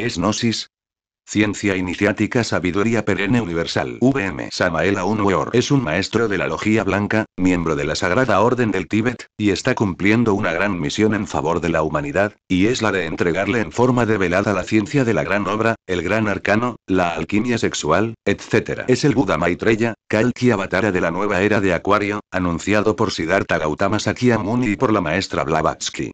es Gnosis? Ciencia iniciática sabiduría perenne universal. VM Samael Aun Weor es un maestro de la Logía Blanca, miembro de la Sagrada Orden del Tíbet, y está cumpliendo una gran misión en favor de la humanidad, y es la de entregarle en forma de velada la ciencia de la gran obra, el gran arcano, la alquimia sexual, etc. Es el Buda Maitreya, Kalki Avatara de la nueva era de Acuario, anunciado por Siddhartha Gautama Sakyamuni y por la maestra Blavatsky.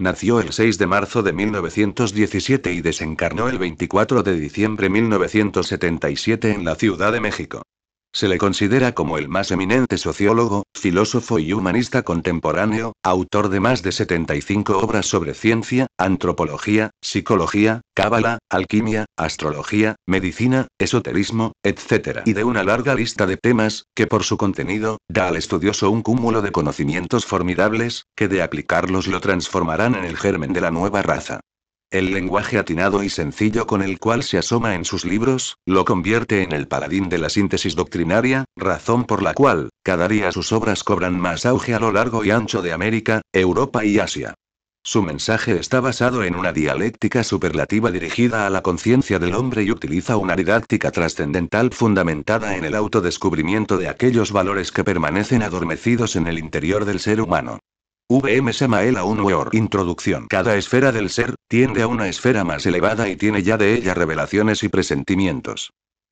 Nació el 6 de marzo de 1917 y desencarnó el 24 de diciembre de 1977 en la Ciudad de México. Se le considera como el más eminente sociólogo, filósofo y humanista contemporáneo, autor de más de 75 obras sobre ciencia, antropología, psicología, cábala, alquimia, astrología, medicina, esoterismo, etc. y de una larga lista de temas, que por su contenido, da al estudioso un cúmulo de conocimientos formidables, que de aplicarlos lo transformarán en el germen de la nueva raza. El lenguaje atinado y sencillo con el cual se asoma en sus libros, lo convierte en el paladín de la síntesis doctrinaria, razón por la cual, cada día sus obras cobran más auge a lo largo y ancho de América, Europa y Asia. Su mensaje está basado en una dialéctica superlativa dirigida a la conciencia del hombre y utiliza una didáctica trascendental fundamentada en el autodescubrimiento de aquellos valores que permanecen adormecidos en el interior del ser humano. VM Samael a un Weor. Introducción. Cada esfera del ser, tiende a una esfera más elevada y tiene ya de ella revelaciones y presentimientos.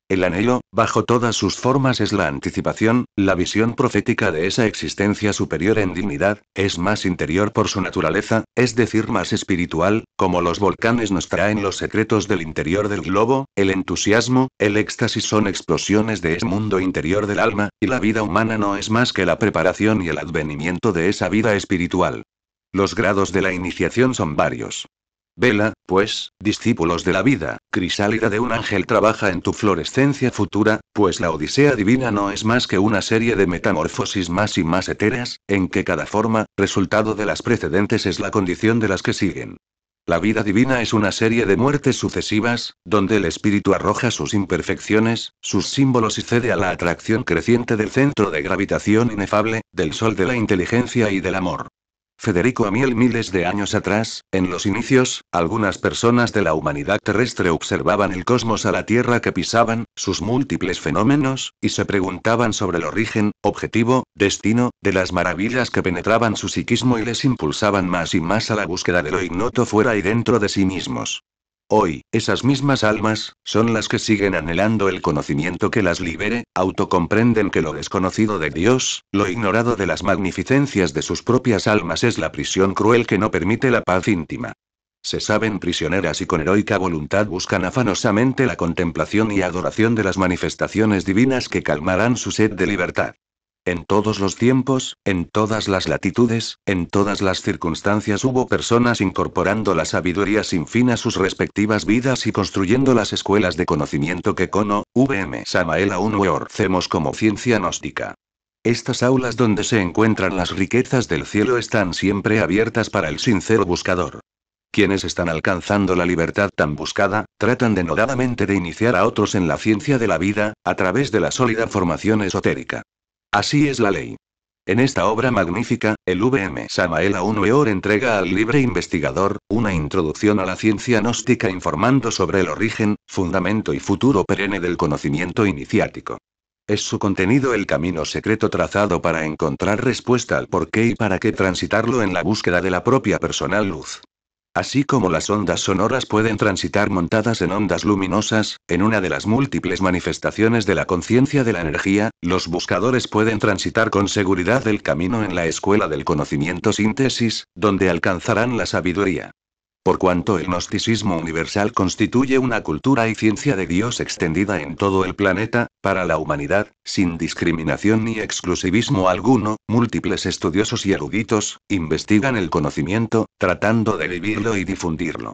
El anhelo, bajo todas sus formas, es la anticipación, la visión profética de esa existencia superior en dignidad, es más interior por su naturaleza, es decir, más espiritual, como los volcanes nos traen los secretos del interior del globo, el entusiasmo, el éxtasis son explosiones de ese mundo interior del alma, y la vida humana no es más que la preparación y el advenimiento de esa vida espiritual. Los grados de la iniciación son varios. Vela, pues, discípulos de la vida, crisálida de un ángel trabaja en tu florescencia futura, pues la Odisea divina no es más que una serie de metamorfosis más y más etéreas, en que cada forma, resultado de las precedentes es la condición de las que siguen. La vida divina es una serie de muertes sucesivas, donde el espíritu arroja sus imperfecciones, sus símbolos y cede a la atracción creciente del centro de gravitación inefable, del sol de la inteligencia y del amor. Federico Amiel miles de años atrás, en los inicios, algunas personas de la humanidad terrestre observaban el cosmos a la Tierra que pisaban, sus múltiples fenómenos, y se preguntaban sobre el origen, objetivo, destino, de las maravillas que penetraban su psiquismo y les impulsaban más y más a la búsqueda de lo ignoto fuera y dentro de sí mismos. Hoy, esas mismas almas, son las que siguen anhelando el conocimiento que las libere, autocomprenden que lo desconocido de Dios, lo ignorado de las magnificencias de sus propias almas es la prisión cruel que no permite la paz íntima. Se saben prisioneras y con heroica voluntad buscan afanosamente la contemplación y adoración de las manifestaciones divinas que calmarán su sed de libertad. En todos los tiempos, en todas las latitudes, en todas las circunstancias hubo personas incorporando la sabiduría sin fin a sus respectivas vidas y construyendo las escuelas de conocimiento que cono, VM Samael aún orcemos como ciencia gnóstica. Estas aulas donde se encuentran las riquezas del cielo están siempre abiertas para el sincero buscador. Quienes están alcanzando la libertad tan buscada, tratan denodadamente de iniciar a otros en la ciencia de la vida, a través de la sólida formación esotérica. Así es la ley. En esta obra magnífica, el VM Samael Aun entrega al libre investigador una introducción a la ciencia gnóstica informando sobre el origen, fundamento y futuro perenne del conocimiento iniciático. Es su contenido el camino secreto trazado para encontrar respuesta al por qué y para qué transitarlo en la búsqueda de la propia personal luz. Así como las ondas sonoras pueden transitar montadas en ondas luminosas, en una de las múltiples manifestaciones de la conciencia de la energía, los buscadores pueden transitar con seguridad el camino en la escuela del conocimiento síntesis, donde alcanzarán la sabiduría. Por cuanto el gnosticismo universal constituye una cultura y ciencia de Dios extendida en todo el planeta, para la humanidad, sin discriminación ni exclusivismo alguno, múltiples estudiosos y eruditos, investigan el conocimiento, tratando de vivirlo y difundirlo.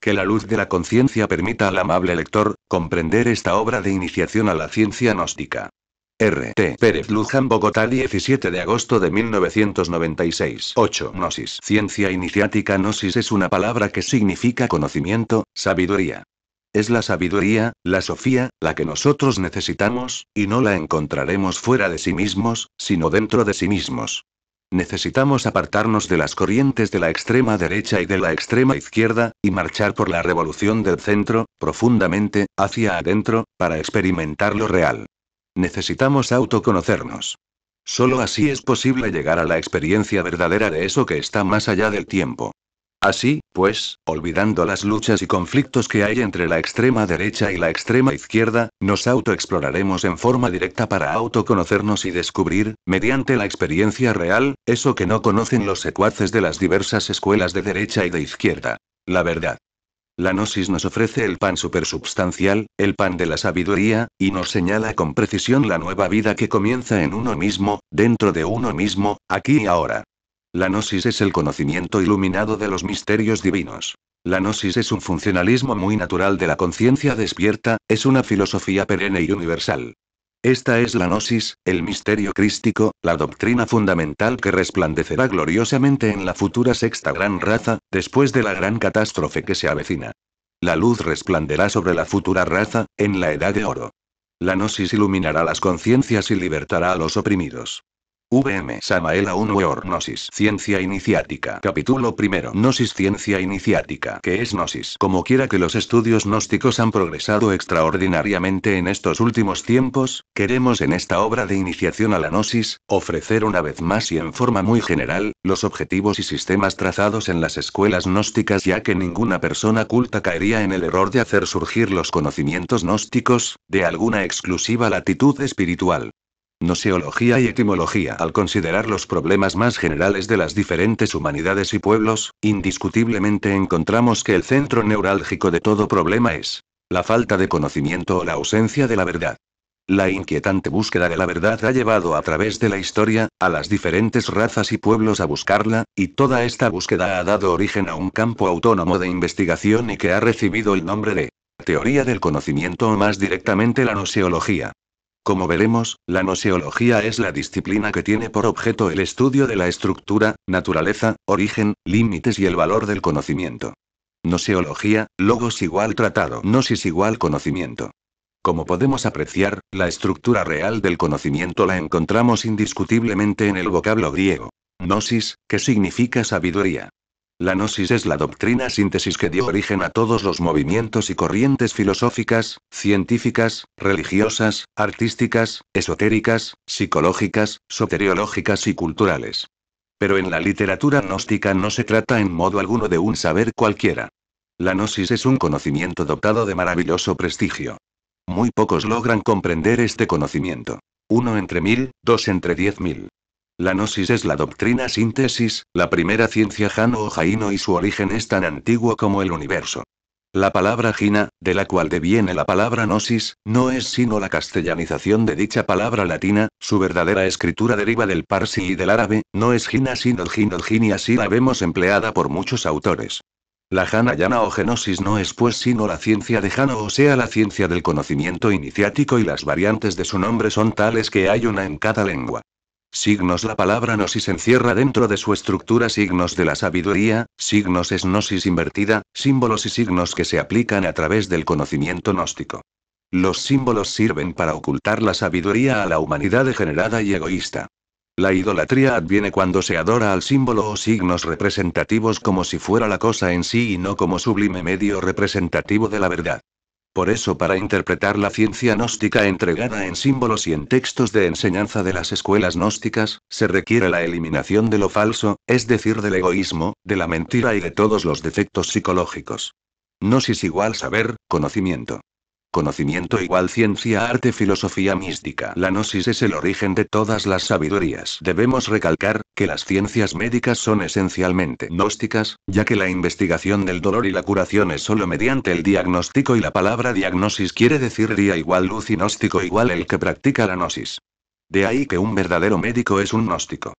Que la luz de la conciencia permita al amable lector, comprender esta obra de iniciación a la ciencia gnóstica. R. T. Pérez Luján, Bogotá, 17 de agosto de 1996. 8. Gnosis. Ciencia iniciática. Gnosis es una palabra que significa conocimiento, sabiduría. Es la sabiduría, la sofía, la que nosotros necesitamos, y no la encontraremos fuera de sí mismos, sino dentro de sí mismos. Necesitamos apartarnos de las corrientes de la extrema derecha y de la extrema izquierda, y marchar por la revolución del centro, profundamente, hacia adentro, para experimentar lo real. Necesitamos autoconocernos. Solo así es posible llegar a la experiencia verdadera de eso que está más allá del tiempo. Así, pues, olvidando las luchas y conflictos que hay entre la extrema derecha y la extrema izquierda, nos autoexploraremos en forma directa para autoconocernos y descubrir, mediante la experiencia real, eso que no conocen los secuaces de las diversas escuelas de derecha y de izquierda. La verdad. La gnosis nos ofrece el pan supersubstancial, el pan de la sabiduría, y nos señala con precisión la nueva vida que comienza en uno mismo, dentro de uno mismo, aquí y ahora. La gnosis es el conocimiento iluminado de los misterios divinos. La gnosis es un funcionalismo muy natural de la conciencia despierta, es una filosofía perenne y universal. Esta es la gnosis, el misterio crístico, la doctrina fundamental que resplandecerá gloriosamente en la futura sexta gran raza, después de la gran catástrofe que se avecina. La luz resplandecerá sobre la futura raza, en la edad de oro. La gnosis iluminará las conciencias y libertará a los oprimidos. VM Samaela 1 Weor Gnosis Ciencia Iniciática Capítulo Primero. Gnosis Ciencia Iniciática ¿Qué es Gnosis? Como quiera que los estudios gnósticos han progresado extraordinariamente en estos últimos tiempos, queremos en esta obra de iniciación a la Gnosis, ofrecer una vez más y en forma muy general, los objetivos y sistemas trazados en las escuelas gnósticas ya que ninguna persona culta caería en el error de hacer surgir los conocimientos gnósticos, de alguna exclusiva latitud espiritual. Noseología y etimología Al considerar los problemas más generales de las diferentes humanidades y pueblos, indiscutiblemente encontramos que el centro neurálgico de todo problema es la falta de conocimiento o la ausencia de la verdad. La inquietante búsqueda de la verdad ha llevado a través de la historia, a las diferentes razas y pueblos a buscarla, y toda esta búsqueda ha dado origen a un campo autónomo de investigación y que ha recibido el nombre de teoría del conocimiento o más directamente la noseología. Como veremos, la noseología es la disciplina que tiene por objeto el estudio de la estructura, naturaleza, origen, límites y el valor del conocimiento. Noseología, logos igual tratado, gnosis igual conocimiento. Como podemos apreciar, la estructura real del conocimiento la encontramos indiscutiblemente en el vocablo griego. Gnosis, que significa sabiduría. La gnosis es la doctrina síntesis que dio origen a todos los movimientos y corrientes filosóficas, científicas, religiosas, artísticas, esotéricas, psicológicas, soteriológicas y culturales. Pero en la literatura gnóstica no se trata en modo alguno de un saber cualquiera. La gnosis es un conocimiento dotado de maravilloso prestigio. Muy pocos logran comprender este conocimiento. Uno entre mil, dos entre diez mil. La gnosis es la doctrina síntesis, la primera ciencia jano o jaino y su origen es tan antiguo como el universo. La palabra Jina, de la cual deviene la palabra gnosis, no es sino la castellanización de dicha palabra latina, su verdadera escritura deriva del parsi y del árabe, no es Jina sino el jin y así la vemos empleada por muchos autores. La jana o genosis no es pues sino la ciencia de jano o sea la ciencia del conocimiento iniciático y las variantes de su nombre son tales que hay una en cada lengua. Signos La palabra gnosis encierra dentro de su estructura signos de la sabiduría, signos es gnosis invertida, símbolos y signos que se aplican a través del conocimiento gnóstico. Los símbolos sirven para ocultar la sabiduría a la humanidad degenerada y egoísta. La idolatría adviene cuando se adora al símbolo o signos representativos como si fuera la cosa en sí y no como sublime medio representativo de la verdad. Por eso para interpretar la ciencia gnóstica entregada en símbolos y en textos de enseñanza de las escuelas gnósticas, se requiere la eliminación de lo falso, es decir, del egoísmo, de la mentira y de todos los defectos psicológicos. Gnosis igual saber, conocimiento. Conocimiento igual ciencia, arte, filosofía mística. La gnosis es el origen de todas las sabidurías. Debemos recalcar que las ciencias médicas son esencialmente gnósticas, ya que la investigación del dolor y la curación es solo mediante el diagnóstico y la palabra diagnosis quiere decir día igual luz y gnóstico igual el que practica la gnosis. De ahí que un verdadero médico es un gnóstico.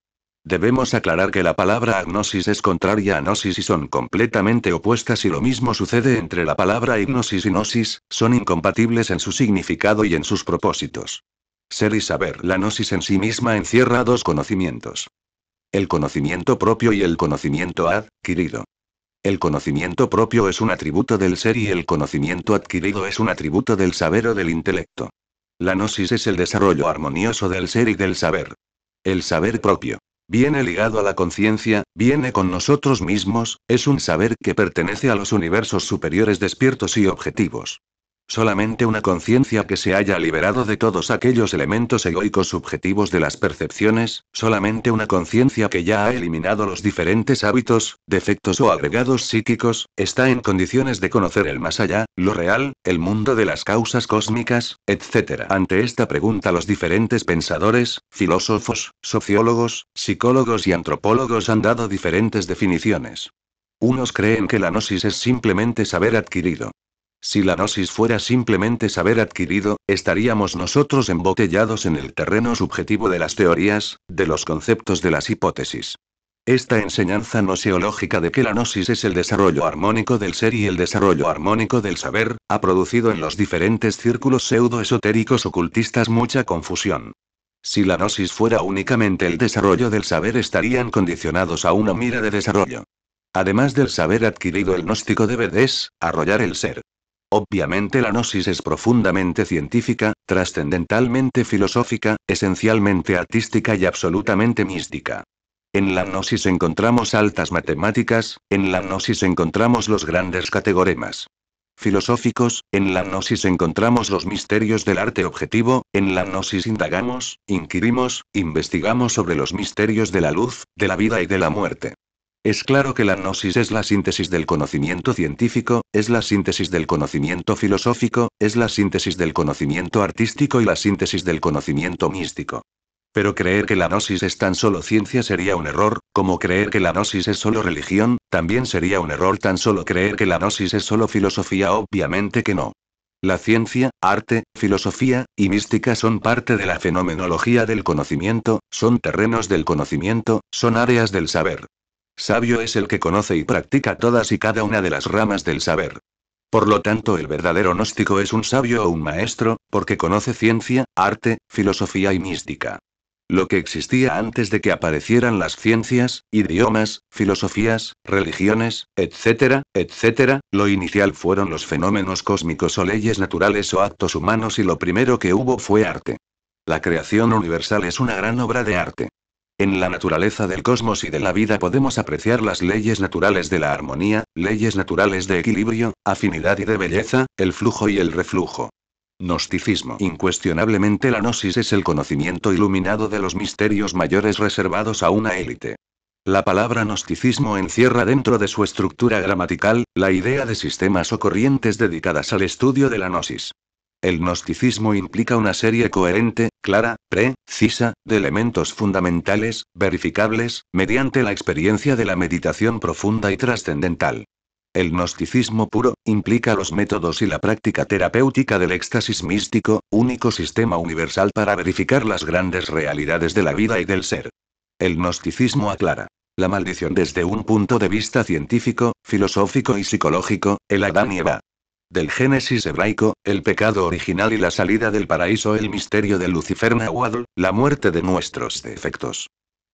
Debemos aclarar que la palabra agnosis es contraria a gnosis y son completamente opuestas y lo mismo sucede entre la palabra hipnosis y gnosis, son incompatibles en su significado y en sus propósitos. Ser y saber. La gnosis en sí misma encierra dos conocimientos. El conocimiento propio y el conocimiento adquirido. El conocimiento propio es un atributo del ser y el conocimiento adquirido es un atributo del saber o del intelecto. La gnosis es el desarrollo armonioso del ser y del saber. El saber propio. Viene ligado a la conciencia, viene con nosotros mismos, es un saber que pertenece a los universos superiores despiertos y objetivos. Solamente una conciencia que se haya liberado de todos aquellos elementos egoicos subjetivos de las percepciones, solamente una conciencia que ya ha eliminado los diferentes hábitos, defectos o agregados psíquicos, está en condiciones de conocer el más allá, lo real, el mundo de las causas cósmicas, etc. Ante esta pregunta los diferentes pensadores, filósofos, sociólogos, psicólogos y antropólogos han dado diferentes definiciones. Unos creen que la gnosis es simplemente saber adquirido. Si la gnosis fuera simplemente saber adquirido, estaríamos nosotros embotellados en el terreno subjetivo de las teorías, de los conceptos de las hipótesis. Esta enseñanza noseológica de que la gnosis es el desarrollo armónico del ser y el desarrollo armónico del saber, ha producido en los diferentes círculos pseudo-esotéricos ocultistas mucha confusión. Si la gnosis fuera únicamente el desarrollo del saber estarían condicionados a una mira de desarrollo. Además del saber adquirido el gnóstico debe desarrollar arrollar el ser. Obviamente la gnosis es profundamente científica, trascendentalmente filosófica, esencialmente artística y absolutamente mística. En la gnosis encontramos altas matemáticas, en la gnosis encontramos los grandes categoremas filosóficos, en la gnosis encontramos los misterios del arte objetivo, en la gnosis indagamos, inquirimos, investigamos sobre los misterios de la luz, de la vida y de la muerte. Es claro que la gnosis es la síntesis del conocimiento científico, es la síntesis del conocimiento filosófico, es la síntesis del conocimiento artístico y la síntesis del conocimiento místico. Pero creer que la gnosis es tan solo ciencia sería un error, como creer que la gnosis es solo religión, también sería un error tan solo creer que la gnosis es solo filosofía, obviamente que no. La ciencia, arte, filosofía y mística son parte de la fenomenología del conocimiento, son terrenos del conocimiento, son áreas del saber. Sabio es el que conoce y practica todas y cada una de las ramas del saber. Por lo tanto, el verdadero gnóstico es un sabio o un maestro, porque conoce ciencia, arte, filosofía y mística. Lo que existía antes de que aparecieran las ciencias, idiomas, filosofías, religiones, etcétera, etcétera, lo inicial fueron los fenómenos cósmicos o leyes naturales o actos humanos y lo primero que hubo fue arte. La creación universal es una gran obra de arte. En la naturaleza del cosmos y de la vida podemos apreciar las leyes naturales de la armonía, leyes naturales de equilibrio, afinidad y de belleza, el flujo y el reflujo. Gnosticismo. Incuestionablemente la gnosis es el conocimiento iluminado de los misterios mayores reservados a una élite. La palabra gnosticismo encierra dentro de su estructura gramatical, la idea de sistemas o corrientes dedicadas al estudio de la gnosis. El gnosticismo implica una serie coherente, clara, precisa, de elementos fundamentales, verificables, mediante la experiencia de la meditación profunda y trascendental. El gnosticismo puro, implica los métodos y la práctica terapéutica del éxtasis místico, único sistema universal para verificar las grandes realidades de la vida y del ser. El gnosticismo aclara. La maldición desde un punto de vista científico, filosófico y psicológico, el Adán y Eva del Génesis hebraico, el pecado original y la salida del paraíso, el misterio de Lucifer Nahuatl, la muerte de nuestros defectos,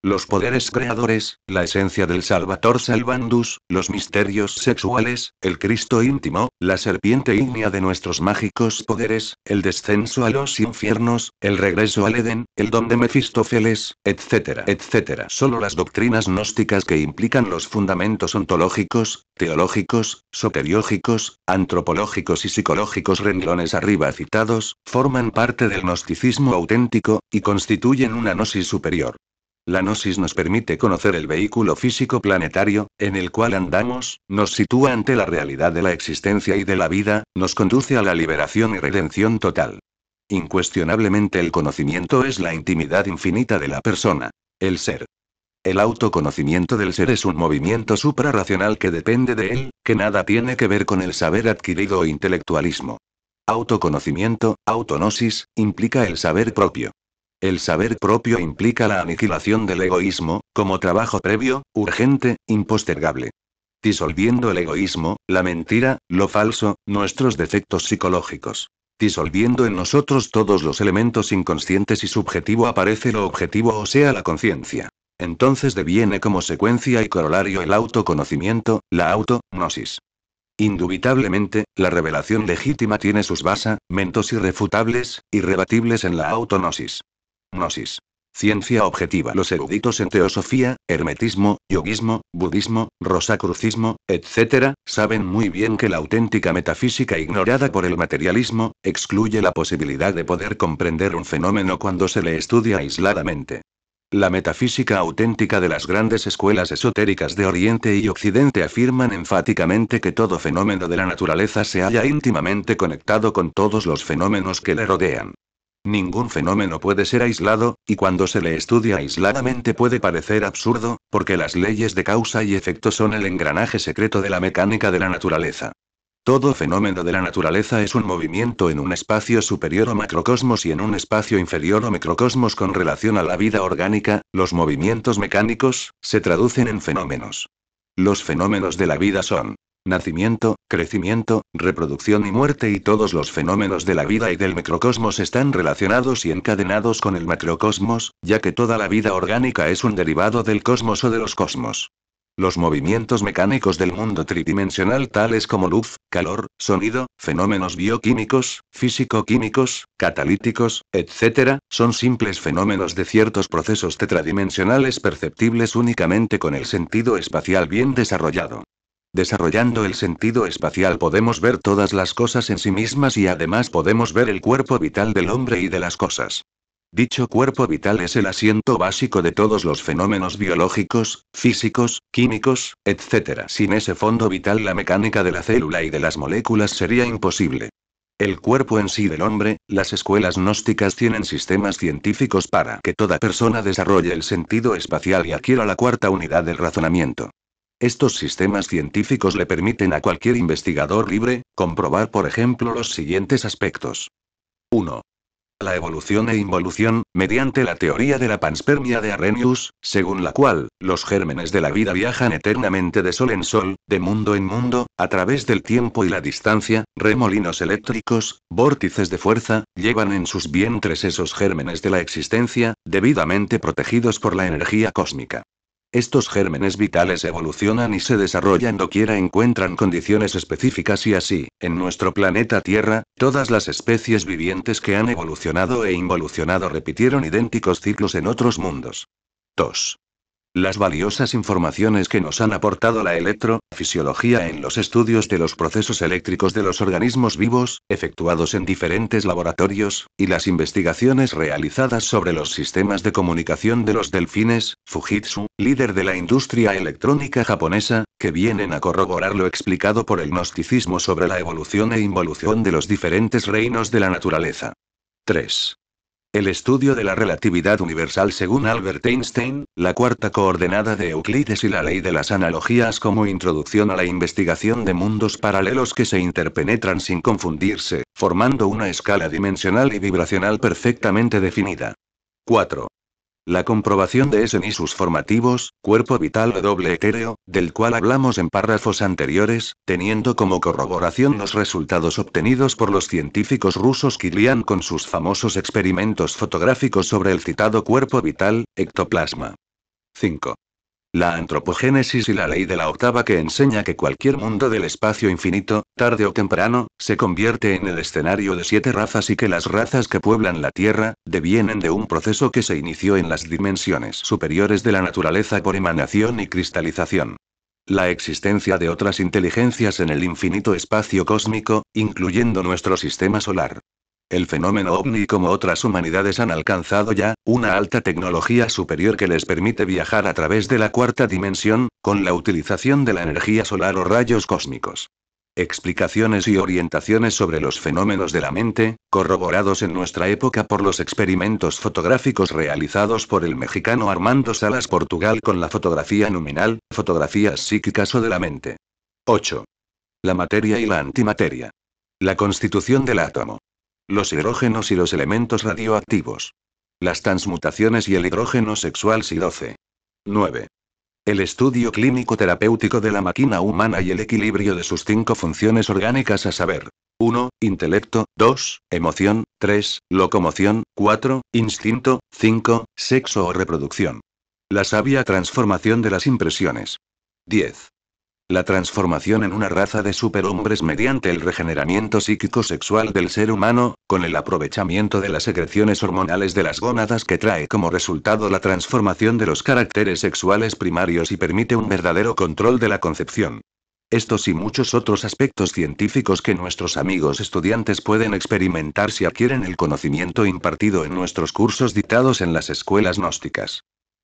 los poderes creadores, la esencia del Salvator Salvandus, los misterios sexuales, el Cristo íntimo, la serpiente ígnea de nuestros mágicos poderes, el descenso a los infiernos, el regreso al Edén, el don de Mefistófeles, etcétera, etcétera. Solo las doctrinas gnósticas que implican los fundamentos ontológicos, teológicos, soteriológicos, antropológicos y psicológicos renglones arriba citados, forman parte del gnosticismo auténtico, y constituyen una gnosis superior. La gnosis nos permite conocer el vehículo físico planetario, en el cual andamos, nos sitúa ante la realidad de la existencia y de la vida, nos conduce a la liberación y redención total. Incuestionablemente el conocimiento es la intimidad infinita de la persona, el ser. El autoconocimiento del ser es un movimiento suprarracional que depende de él, que nada tiene que ver con el saber adquirido o intelectualismo. Autoconocimiento, autonosis, implica el saber propio. El saber propio implica la aniquilación del egoísmo, como trabajo previo, urgente, impostergable. Disolviendo el egoísmo, la mentira, lo falso, nuestros defectos psicológicos. Disolviendo en nosotros todos los elementos inconscientes y subjetivo aparece lo objetivo o sea la conciencia. Entonces deviene como secuencia y corolario el autoconocimiento, la autognosis. Indubitablemente, la revelación legítima tiene sus mentos irrefutables, irrebatibles en la autonosis. Gnosis. Ciencia objetiva. Los eruditos en teosofía, hermetismo, yoguismo, budismo, rosacrucismo, etc., saben muy bien que la auténtica metafísica ignorada por el materialismo, excluye la posibilidad de poder comprender un fenómeno cuando se le estudia aisladamente. La metafísica auténtica de las grandes escuelas esotéricas de Oriente y Occidente afirman enfáticamente que todo fenómeno de la naturaleza se halla íntimamente conectado con todos los fenómenos que le rodean. Ningún fenómeno puede ser aislado, y cuando se le estudia aisladamente puede parecer absurdo, porque las leyes de causa y efecto son el engranaje secreto de la mecánica de la naturaleza. Todo fenómeno de la naturaleza es un movimiento en un espacio superior o macrocosmos y en un espacio inferior o microcosmos con relación a la vida orgánica, los movimientos mecánicos, se traducen en fenómenos. Los fenómenos de la vida son Nacimiento, crecimiento, reproducción y muerte y todos los fenómenos de la vida y del microcosmos están relacionados y encadenados con el macrocosmos, ya que toda la vida orgánica es un derivado del cosmos o de los cosmos. Los movimientos mecánicos del mundo tridimensional tales como luz, calor, sonido, fenómenos bioquímicos, físico-químicos, catalíticos, etc., son simples fenómenos de ciertos procesos tetradimensionales perceptibles únicamente con el sentido espacial bien desarrollado. Desarrollando el sentido espacial podemos ver todas las cosas en sí mismas y además podemos ver el cuerpo vital del hombre y de las cosas. Dicho cuerpo vital es el asiento básico de todos los fenómenos biológicos, físicos, químicos, etc. Sin ese fondo vital la mecánica de la célula y de las moléculas sería imposible. El cuerpo en sí del hombre, las escuelas gnósticas tienen sistemas científicos para que toda persona desarrolle el sentido espacial y adquiera la cuarta unidad del razonamiento. Estos sistemas científicos le permiten a cualquier investigador libre, comprobar por ejemplo los siguientes aspectos. 1. La evolución e involución, mediante la teoría de la panspermia de Arrhenius, según la cual, los gérmenes de la vida viajan eternamente de sol en sol, de mundo en mundo, a través del tiempo y la distancia, remolinos eléctricos, vórtices de fuerza, llevan en sus vientres esos gérmenes de la existencia, debidamente protegidos por la energía cósmica. Estos gérmenes vitales evolucionan y se desarrollan doquiera encuentran condiciones específicas y así, en nuestro planeta Tierra, todas las especies vivientes que han evolucionado e involucionado repitieron idénticos ciclos en otros mundos. 2. Las valiosas informaciones que nos han aportado la electrofisiología en los estudios de los procesos eléctricos de los organismos vivos, efectuados en diferentes laboratorios, y las investigaciones realizadas sobre los sistemas de comunicación de los delfines, Fujitsu, líder de la industria electrónica japonesa, que vienen a corroborar lo explicado por el gnosticismo sobre la evolución e involución de los diferentes reinos de la naturaleza. 3. El estudio de la relatividad universal según Albert Einstein, la cuarta coordenada de Euclides y la ley de las analogías como introducción a la investigación de mundos paralelos que se interpenetran sin confundirse, formando una escala dimensional y vibracional perfectamente definida. 4. La comprobación de ese y sus formativos, cuerpo vital o doble etéreo, del cual hablamos en párrafos anteriores, teniendo como corroboración los resultados obtenidos por los científicos rusos Kilian con sus famosos experimentos fotográficos sobre el citado cuerpo vital, ectoplasma. 5. La antropogénesis y la ley de la octava que enseña que cualquier mundo del espacio infinito, tarde o temprano, se convierte en el escenario de siete razas y que las razas que pueblan la Tierra, devienen de un proceso que se inició en las dimensiones superiores de la naturaleza por emanación y cristalización. La existencia de otras inteligencias en el infinito espacio cósmico, incluyendo nuestro sistema solar. El fenómeno ovni como otras humanidades han alcanzado ya, una alta tecnología superior que les permite viajar a través de la cuarta dimensión, con la utilización de la energía solar o rayos cósmicos. Explicaciones y orientaciones sobre los fenómenos de la mente, corroborados en nuestra época por los experimentos fotográficos realizados por el mexicano Armando Salas Portugal con la fotografía numinal, fotografías psíquicas o de la mente. 8. La materia y la antimateria. La constitución del átomo los hidrógenos y los elementos radioactivos. Las transmutaciones y el hidrógeno sexual SI-12. 9. El estudio clínico terapéutico de la máquina humana y el equilibrio de sus cinco funciones orgánicas a saber. 1. Intelecto. 2. Emoción. 3. Locomoción. 4. Instinto. 5. Sexo o reproducción. La sabia transformación de las impresiones. 10. La transformación en una raza de superhombres mediante el regeneramiento psíquico sexual del ser humano, con el aprovechamiento de las secreciones hormonales de las gónadas que trae como resultado la transformación de los caracteres sexuales primarios y permite un verdadero control de la concepción. Estos y muchos otros aspectos científicos que nuestros amigos estudiantes pueden experimentar si adquieren el conocimiento impartido en nuestros cursos dictados en las escuelas gnósticas.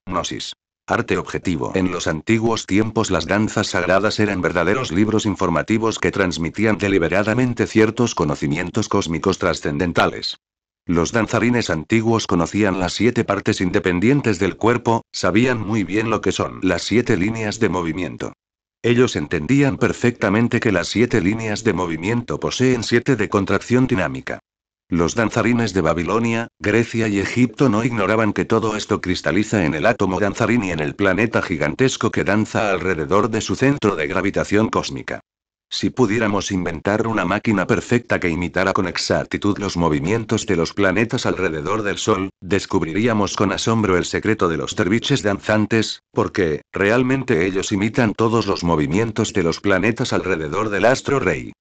Gnosis. Arte objetivo. En los antiguos tiempos las danzas sagradas eran verdaderos libros informativos que transmitían deliberadamente ciertos conocimientos cósmicos trascendentales. Los danzarines antiguos conocían las siete partes independientes del cuerpo, sabían muy bien lo que son las siete líneas de movimiento. Ellos entendían perfectamente que las siete líneas de movimiento poseen siete de contracción dinámica. Los danzarines de Babilonia, Grecia y Egipto no ignoraban que todo esto cristaliza en el átomo danzarín y en el planeta gigantesco que danza alrededor de su centro de gravitación cósmica. Si pudiéramos inventar una máquina perfecta que imitara con exactitud los movimientos de los planetas alrededor del Sol, descubriríamos con asombro el secreto de los terviches danzantes, porque, realmente ellos imitan todos los movimientos de los planetas alrededor del astro rey.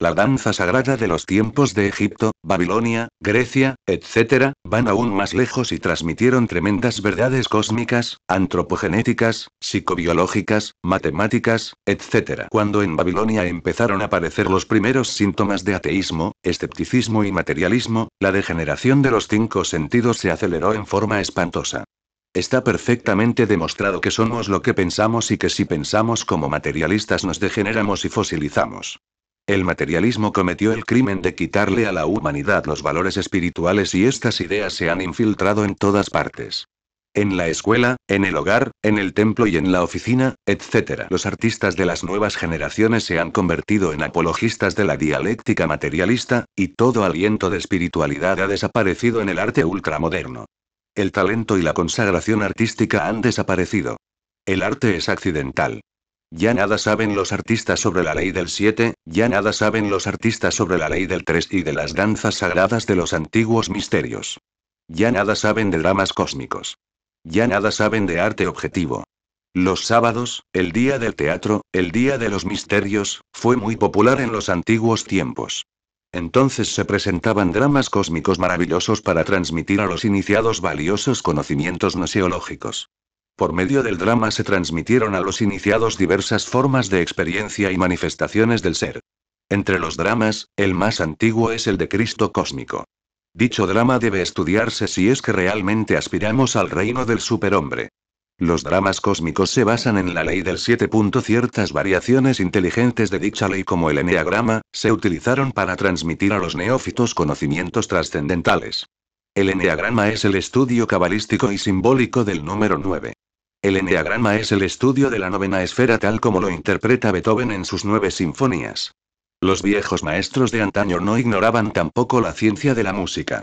La danza sagrada de los tiempos de Egipto, Babilonia, Grecia, etc., van aún más lejos y transmitieron tremendas verdades cósmicas, antropogenéticas, psicobiológicas, matemáticas, etc. Cuando en Babilonia empezaron a aparecer los primeros síntomas de ateísmo, escepticismo y materialismo, la degeneración de los cinco sentidos se aceleró en forma espantosa. Está perfectamente demostrado que somos lo que pensamos y que si pensamos como materialistas nos degeneramos y fosilizamos. El materialismo cometió el crimen de quitarle a la humanidad los valores espirituales y estas ideas se han infiltrado en todas partes. En la escuela, en el hogar, en el templo y en la oficina, etc. Los artistas de las nuevas generaciones se han convertido en apologistas de la dialéctica materialista, y todo aliento de espiritualidad ha desaparecido en el arte ultramoderno. El talento y la consagración artística han desaparecido. El arte es accidental. Ya nada saben los artistas sobre la ley del 7, ya nada saben los artistas sobre la ley del 3 y de las danzas sagradas de los antiguos misterios. Ya nada saben de dramas cósmicos. Ya nada saben de arte objetivo. Los sábados, el día del teatro, el día de los misterios, fue muy popular en los antiguos tiempos. Entonces se presentaban dramas cósmicos maravillosos para transmitir a los iniciados valiosos conocimientos noseológicos. Por medio del drama se transmitieron a los iniciados diversas formas de experiencia y manifestaciones del ser. Entre los dramas, el más antiguo es el de Cristo cósmico. Dicho drama debe estudiarse si es que realmente aspiramos al reino del superhombre. Los dramas cósmicos se basan en la ley del 7. Ciertas variaciones inteligentes de dicha ley como el eneagrama, se utilizaron para transmitir a los neófitos conocimientos trascendentales. El eneagrama es el estudio cabalístico y simbólico del número 9. El enneagrama es el estudio de la novena esfera tal como lo interpreta Beethoven en sus nueve sinfonías. Los viejos maestros de antaño no ignoraban tampoco la ciencia de la música.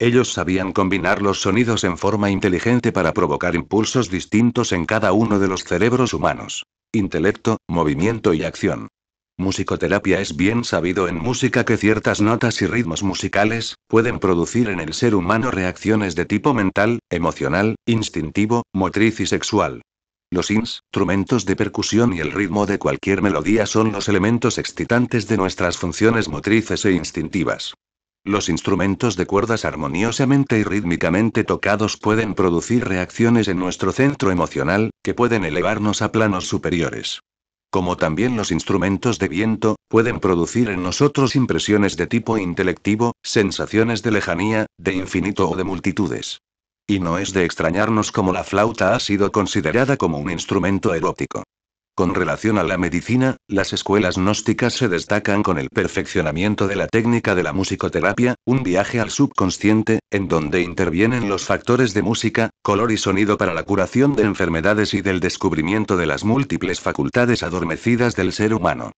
Ellos sabían combinar los sonidos en forma inteligente para provocar impulsos distintos en cada uno de los cerebros humanos. Intelecto, movimiento y acción. Musicoterapia es bien sabido en música que ciertas notas y ritmos musicales pueden producir en el ser humano reacciones de tipo mental, emocional, instintivo, motriz y sexual. Los instrumentos de percusión y el ritmo de cualquier melodía son los elementos excitantes de nuestras funciones motrices e instintivas. Los instrumentos de cuerdas armoniosamente y rítmicamente tocados pueden producir reacciones en nuestro centro emocional, que pueden elevarnos a planos superiores como también los instrumentos de viento, pueden producir en nosotros impresiones de tipo intelectivo, sensaciones de lejanía, de infinito o de multitudes. Y no es de extrañarnos como la flauta ha sido considerada como un instrumento erótico. Con relación a la medicina, las escuelas gnósticas se destacan con el perfeccionamiento de la técnica de la musicoterapia, un viaje al subconsciente, en donde intervienen los factores de música, color y sonido para la curación de enfermedades y del descubrimiento de las múltiples facultades adormecidas del ser humano.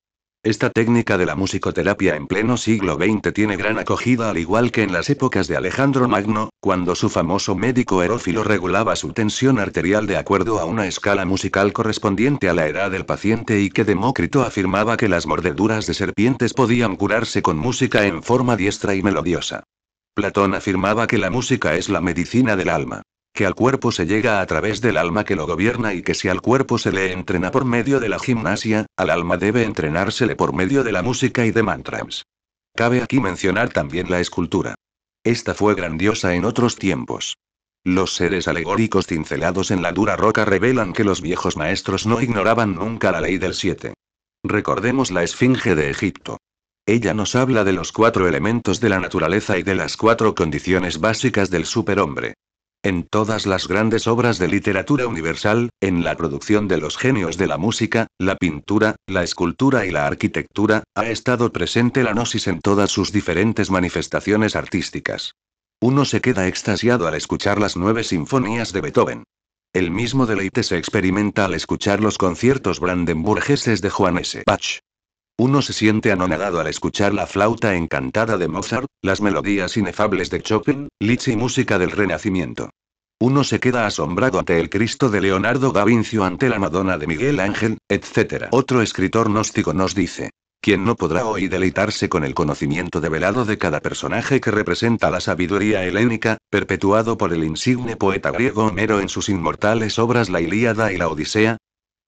Esta técnica de la musicoterapia en pleno siglo XX tiene gran acogida al igual que en las épocas de Alejandro Magno, cuando su famoso médico erófilo regulaba su tensión arterial de acuerdo a una escala musical correspondiente a la edad del paciente y que Demócrito afirmaba que las mordeduras de serpientes podían curarse con música en forma diestra y melodiosa. Platón afirmaba que la música es la medicina del alma que al cuerpo se llega a través del alma que lo gobierna y que si al cuerpo se le entrena por medio de la gimnasia, al alma debe entrenársele por medio de la música y de mantras. Cabe aquí mencionar también la escultura. Esta fue grandiosa en otros tiempos. Los seres alegóricos cincelados en la dura roca revelan que los viejos maestros no ignoraban nunca la ley del siete. Recordemos la Esfinge de Egipto. Ella nos habla de los cuatro elementos de la naturaleza y de las cuatro condiciones básicas del superhombre. En todas las grandes obras de literatura universal, en la producción de los genios de la música, la pintura, la escultura y la arquitectura, ha estado presente la gnosis en todas sus diferentes manifestaciones artísticas. Uno se queda extasiado al escuchar las nueve sinfonías de Beethoven. El mismo deleite se experimenta al escuchar los conciertos brandenburgueses de Juan S. Bach. Uno se siente anonadado al escuchar la flauta encantada de Mozart, las melodías inefables de Chopin, Litz y música del Renacimiento. Uno se queda asombrado ante el Cristo de Leonardo Gavincio, ante la Madonna de Miguel Ángel, etc. Otro escritor gnóstico nos dice, quien no podrá hoy deleitarse con el conocimiento develado de cada personaje que representa la sabiduría helénica, perpetuado por el insigne poeta griego Homero en sus inmortales obras La Ilíada y la Odisea,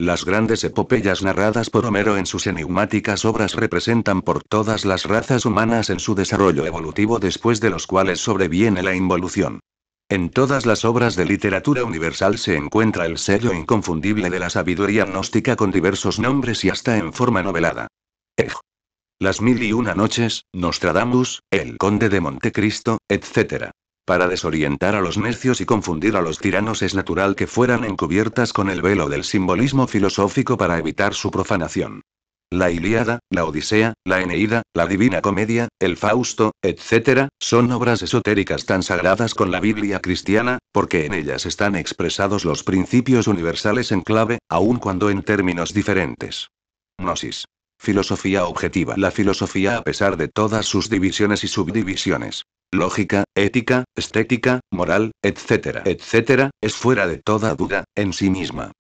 las grandes epopeyas narradas por Homero en sus enigmáticas obras representan por todas las razas humanas en su desarrollo evolutivo después de los cuales sobreviene la involución. En todas las obras de literatura universal se encuentra el sello inconfundible de la sabiduría gnóstica con diversos nombres y hasta en forma novelada. Ej. Las mil y una noches, Nostradamus, el conde de Montecristo, etc. Para desorientar a los necios y confundir a los tiranos es natural que fueran encubiertas con el velo del simbolismo filosófico para evitar su profanación. La Ilíada, la Odisea, la Eneida, la Divina Comedia, el Fausto, etc., son obras esotéricas tan sagradas con la Biblia cristiana, porque en ellas están expresados los principios universales en clave, aun cuando en términos diferentes. Gnosis. Filosofía objetiva. La filosofía a pesar de todas sus divisiones y subdivisiones. Lógica, ética, estética, moral, etcétera, etcétera, es fuera de toda duda, en sí misma.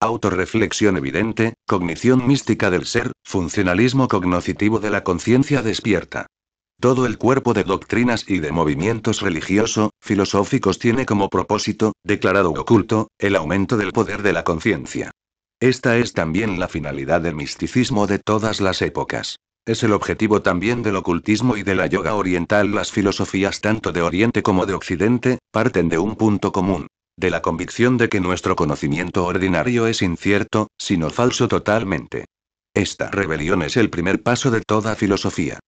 Autorreflexión evidente, cognición mística del ser, funcionalismo cognoscitivo de la conciencia despierta. Todo el cuerpo de doctrinas y de movimientos religioso, filosóficos tiene como propósito, declarado oculto, el aumento del poder de la conciencia. Esta es también la finalidad del misticismo de todas las épocas. Es el objetivo también del ocultismo y de la yoga oriental. Las filosofías tanto de Oriente como de Occidente, parten de un punto común. De la convicción de que nuestro conocimiento ordinario es incierto, sino falso totalmente. Esta rebelión es el primer paso de toda filosofía.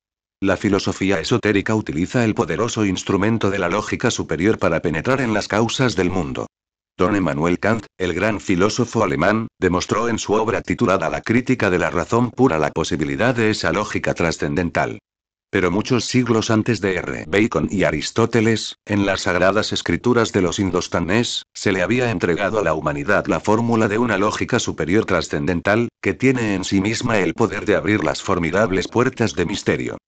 La filosofía esotérica utiliza el poderoso instrumento de la lógica superior para penetrar en las causas del mundo. Don Emanuel Kant, el gran filósofo alemán, demostró en su obra titulada La crítica de la razón pura la posibilidad de esa lógica trascendental. Pero muchos siglos antes de R. Bacon y Aristóteles, en las sagradas escrituras de los indostanés, se le había entregado a la humanidad la fórmula de una lógica superior trascendental, que tiene en sí misma el poder de abrir las formidables puertas de misterio.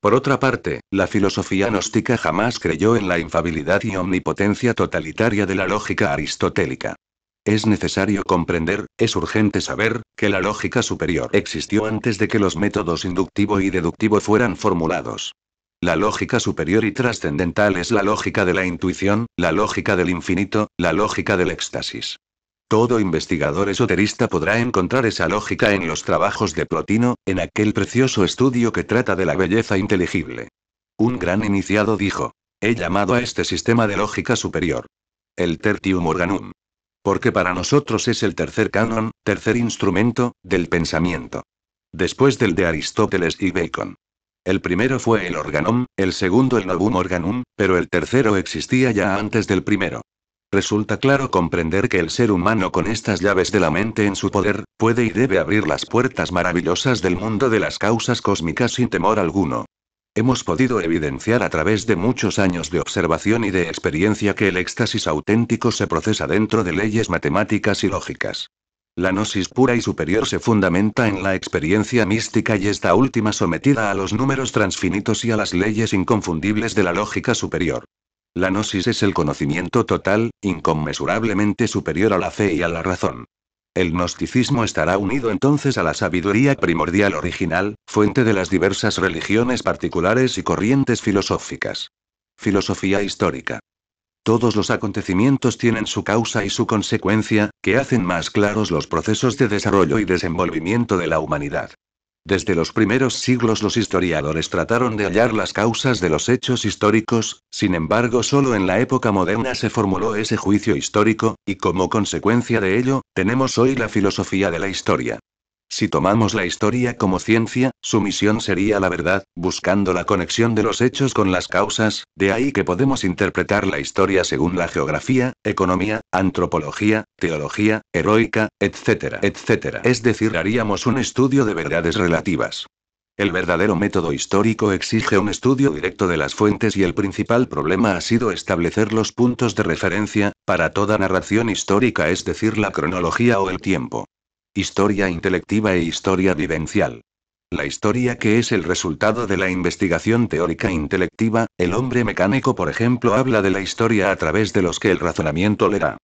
Por otra parte, la filosofía gnóstica jamás creyó en la infabilidad y omnipotencia totalitaria de la lógica aristotélica. Es necesario comprender, es urgente saber, que la lógica superior existió antes de que los métodos inductivo y deductivo fueran formulados. La lógica superior y trascendental es la lógica de la intuición, la lógica del infinito, la lógica del éxtasis. Todo investigador esoterista podrá encontrar esa lógica en los trabajos de Plotino, en aquel precioso estudio que trata de la belleza inteligible. Un gran iniciado dijo. He llamado a este sistema de lógica superior. El tertium organum. Porque para nosotros es el tercer canon, tercer instrumento, del pensamiento. Después del de Aristóteles y Bacon. El primero fue el organum, el segundo el novum organum, pero el tercero existía ya antes del primero. Resulta claro comprender que el ser humano con estas llaves de la mente en su poder, puede y debe abrir las puertas maravillosas del mundo de las causas cósmicas sin temor alguno. Hemos podido evidenciar a través de muchos años de observación y de experiencia que el éxtasis auténtico se procesa dentro de leyes matemáticas y lógicas. La gnosis pura y superior se fundamenta en la experiencia mística y esta última sometida a los números transfinitos y a las leyes inconfundibles de la lógica superior. La gnosis es el conocimiento total, inconmensurablemente superior a la fe y a la razón. El gnosticismo estará unido entonces a la sabiduría primordial original, fuente de las diversas religiones particulares y corrientes filosóficas. Filosofía histórica. Todos los acontecimientos tienen su causa y su consecuencia, que hacen más claros los procesos de desarrollo y desenvolvimiento de la humanidad. Desde los primeros siglos los historiadores trataron de hallar las causas de los hechos históricos, sin embargo solo en la época moderna se formuló ese juicio histórico, y como consecuencia de ello, tenemos hoy la filosofía de la historia. Si tomamos la historia como ciencia, su misión sería la verdad, buscando la conexión de los hechos con las causas, de ahí que podemos interpretar la historia según la geografía, economía, antropología, teología, heroica, etc. Es decir, haríamos un estudio de verdades relativas. El verdadero método histórico exige un estudio directo de las fuentes y el principal problema ha sido establecer los puntos de referencia, para toda narración histórica, es decir, la cronología o el tiempo historia intelectiva e historia vivencial. La historia que es el resultado de la investigación teórica intelectiva, el hombre mecánico por ejemplo habla de la historia a través de los que el razonamiento le da.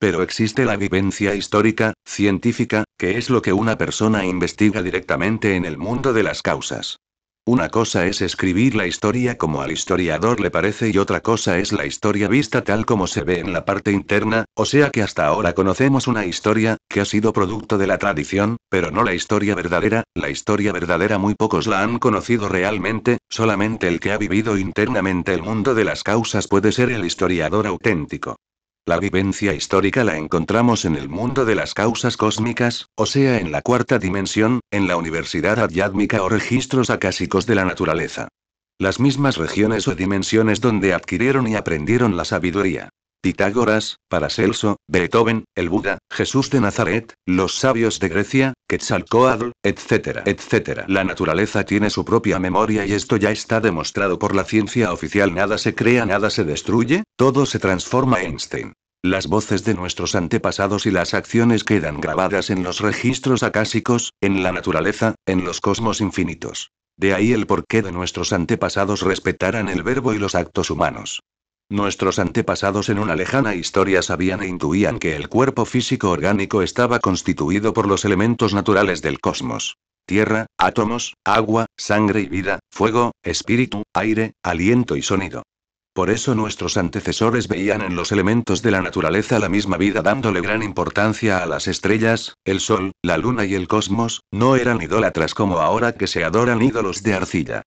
Pero existe la vivencia histórica, científica, que es lo que una persona investiga directamente en el mundo de las causas. Una cosa es escribir la historia como al historiador le parece y otra cosa es la historia vista tal como se ve en la parte interna, o sea que hasta ahora conocemos una historia, que ha sido producto de la tradición, pero no la historia verdadera, la historia verdadera muy pocos la han conocido realmente, solamente el que ha vivido internamente el mundo de las causas puede ser el historiador auténtico. La vivencia histórica la encontramos en el mundo de las causas cósmicas, o sea en la cuarta dimensión, en la universidad adyádmica o registros acásicos de la naturaleza. Las mismas regiones o dimensiones donde adquirieron y aprendieron la sabiduría. Pitágoras, Paracelso, Beethoven, el Buda, Jesús de Nazaret, los sabios de Grecia, Quetzalcoatl, etcétera, etcétera. La naturaleza tiene su propia memoria y esto ya está demostrado por la ciencia oficial. Nada se crea, nada se destruye, todo se transforma. Einstein. Las voces de nuestros antepasados y las acciones quedan grabadas en los registros acásicos, en la naturaleza, en los cosmos infinitos. De ahí el porqué de nuestros antepasados respetaran el verbo y los actos humanos. Nuestros antepasados en una lejana historia sabían e intuían que el cuerpo físico orgánico estaba constituido por los elementos naturales del cosmos. Tierra, átomos, agua, sangre y vida, fuego, espíritu, aire, aliento y sonido. Por eso nuestros antecesores veían en los elementos de la naturaleza la misma vida dándole gran importancia a las estrellas, el sol, la luna y el cosmos, no eran idólatras como ahora que se adoran ídolos de arcilla.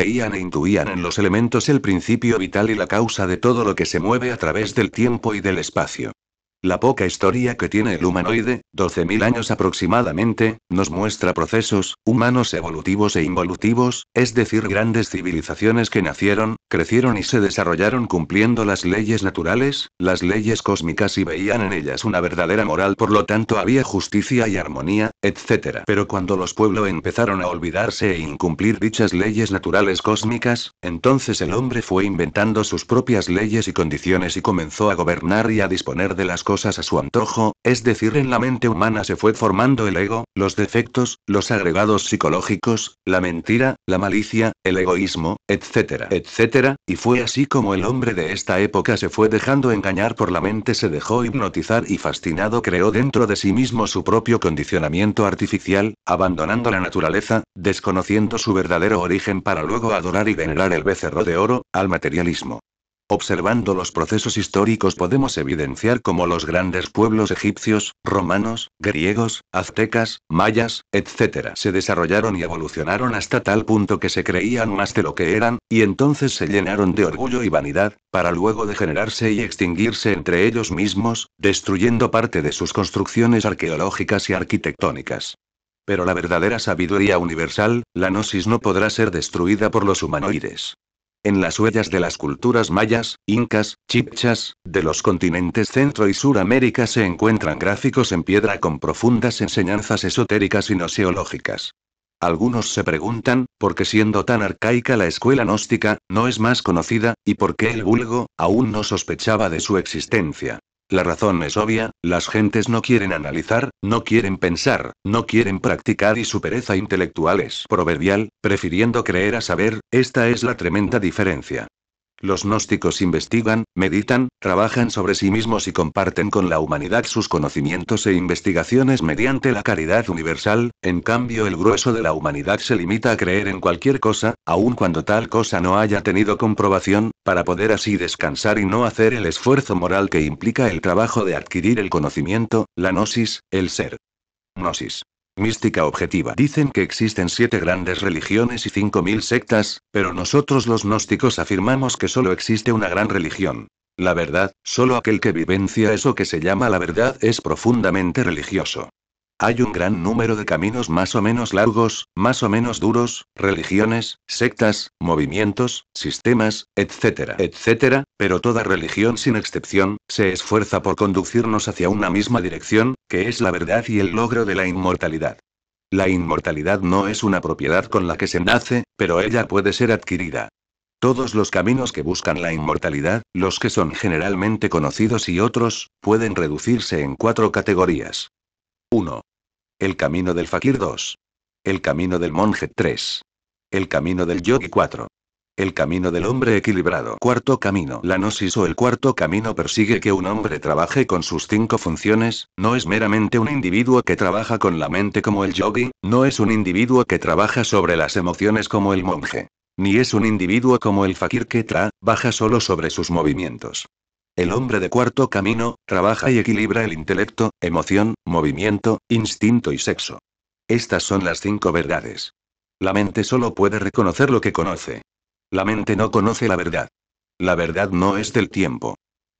Veían e intuían en los elementos el principio vital y la causa de todo lo que se mueve a través del tiempo y del espacio. La poca historia que tiene el humanoide, 12.000 años aproximadamente, nos muestra procesos, humanos evolutivos e involutivos, es decir, grandes civilizaciones que nacieron, crecieron y se desarrollaron cumpliendo las leyes naturales, las leyes cósmicas y veían en ellas una verdadera moral, por lo tanto había justicia y armonía, etc. Pero cuando los pueblos empezaron a olvidarse e incumplir dichas leyes naturales cósmicas, entonces el hombre fue inventando sus propias leyes y condiciones y comenzó a gobernar y a disponer de las cosas a su antojo, es decir, en la mente humana se fue formando el ego, los defectos, los agregados psicológicos, la mentira, la malicia, el egoísmo, etcétera, etcétera, y fue así como el hombre de esta época se fue dejando engañar por la mente, se dejó hipnotizar y fascinado creó dentro de sí mismo su propio condicionamiento artificial, abandonando la naturaleza, desconociendo su verdadero origen para luego adorar y venerar el becerro de oro, al materialismo. Observando los procesos históricos podemos evidenciar cómo los grandes pueblos egipcios, romanos, griegos, aztecas, mayas, etc. se desarrollaron y evolucionaron hasta tal punto que se creían más de lo que eran, y entonces se llenaron de orgullo y vanidad, para luego degenerarse y extinguirse entre ellos mismos, destruyendo parte de sus construcciones arqueológicas y arquitectónicas. Pero la verdadera sabiduría universal, la gnosis no podrá ser destruida por los humanoides en las huellas de las culturas mayas, incas, chipchas, de los continentes Centro y Suramérica se encuentran gráficos en piedra con profundas enseñanzas esotéricas y seológicas. Algunos se preguntan, ¿por qué siendo tan arcaica la escuela gnóstica, no es más conocida, y por qué el vulgo, aún no sospechaba de su existencia? La razón es obvia, las gentes no quieren analizar, no quieren pensar, no quieren practicar y su pereza intelectual es proverbial, prefiriendo creer a saber, esta es la tremenda diferencia. Los gnósticos investigan, meditan, trabajan sobre sí mismos y comparten con la humanidad sus conocimientos e investigaciones mediante la caridad universal, en cambio el grueso de la humanidad se limita a creer en cualquier cosa, aun cuando tal cosa no haya tenido comprobación, para poder así descansar y no hacer el esfuerzo moral que implica el trabajo de adquirir el conocimiento, la gnosis, el ser. Gnosis. Mística objetiva. Dicen que existen siete grandes religiones y cinco mil sectas, pero nosotros los gnósticos afirmamos que solo existe una gran religión. La verdad, solo aquel que vivencia eso que se llama la verdad es profundamente religioso. Hay un gran número de caminos más o menos largos, más o menos duros, religiones, sectas, movimientos, sistemas, etcétera, etcétera, pero toda religión sin excepción, se esfuerza por conducirnos hacia una misma dirección, que es la verdad y el logro de la inmortalidad. La inmortalidad no es una propiedad con la que se nace, pero ella puede ser adquirida. Todos los caminos que buscan la inmortalidad, los que son generalmente conocidos y otros, pueden reducirse en cuatro categorías. 1. El camino del fakir 2. El camino del monje 3. El camino del yogi 4. El camino del hombre equilibrado. Cuarto camino. La gnosis o el cuarto camino persigue que un hombre trabaje con sus cinco funciones, no es meramente un individuo que trabaja con la mente como el yogi, no es un individuo que trabaja sobre las emociones como el monje. Ni es un individuo como el fakir que tra, baja solo sobre sus movimientos. El hombre de cuarto camino, trabaja y equilibra el intelecto, emoción, movimiento, instinto y sexo. Estas son las cinco verdades. La mente solo puede reconocer lo que conoce. La mente no conoce la verdad. La verdad no es del tiempo.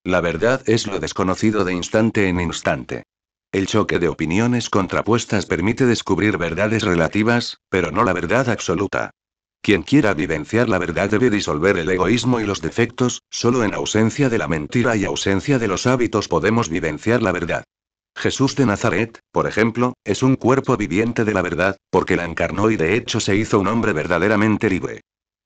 La verdad es lo desconocido de instante en instante. El choque de opiniones contrapuestas permite descubrir verdades relativas, pero no la verdad absoluta. Quien quiera vivenciar la verdad debe disolver el egoísmo y los defectos, solo en ausencia de la mentira y ausencia de los hábitos podemos vivenciar la verdad. Jesús de Nazaret, por ejemplo, es un cuerpo viviente de la verdad, porque la encarnó y de hecho se hizo un hombre verdaderamente libre.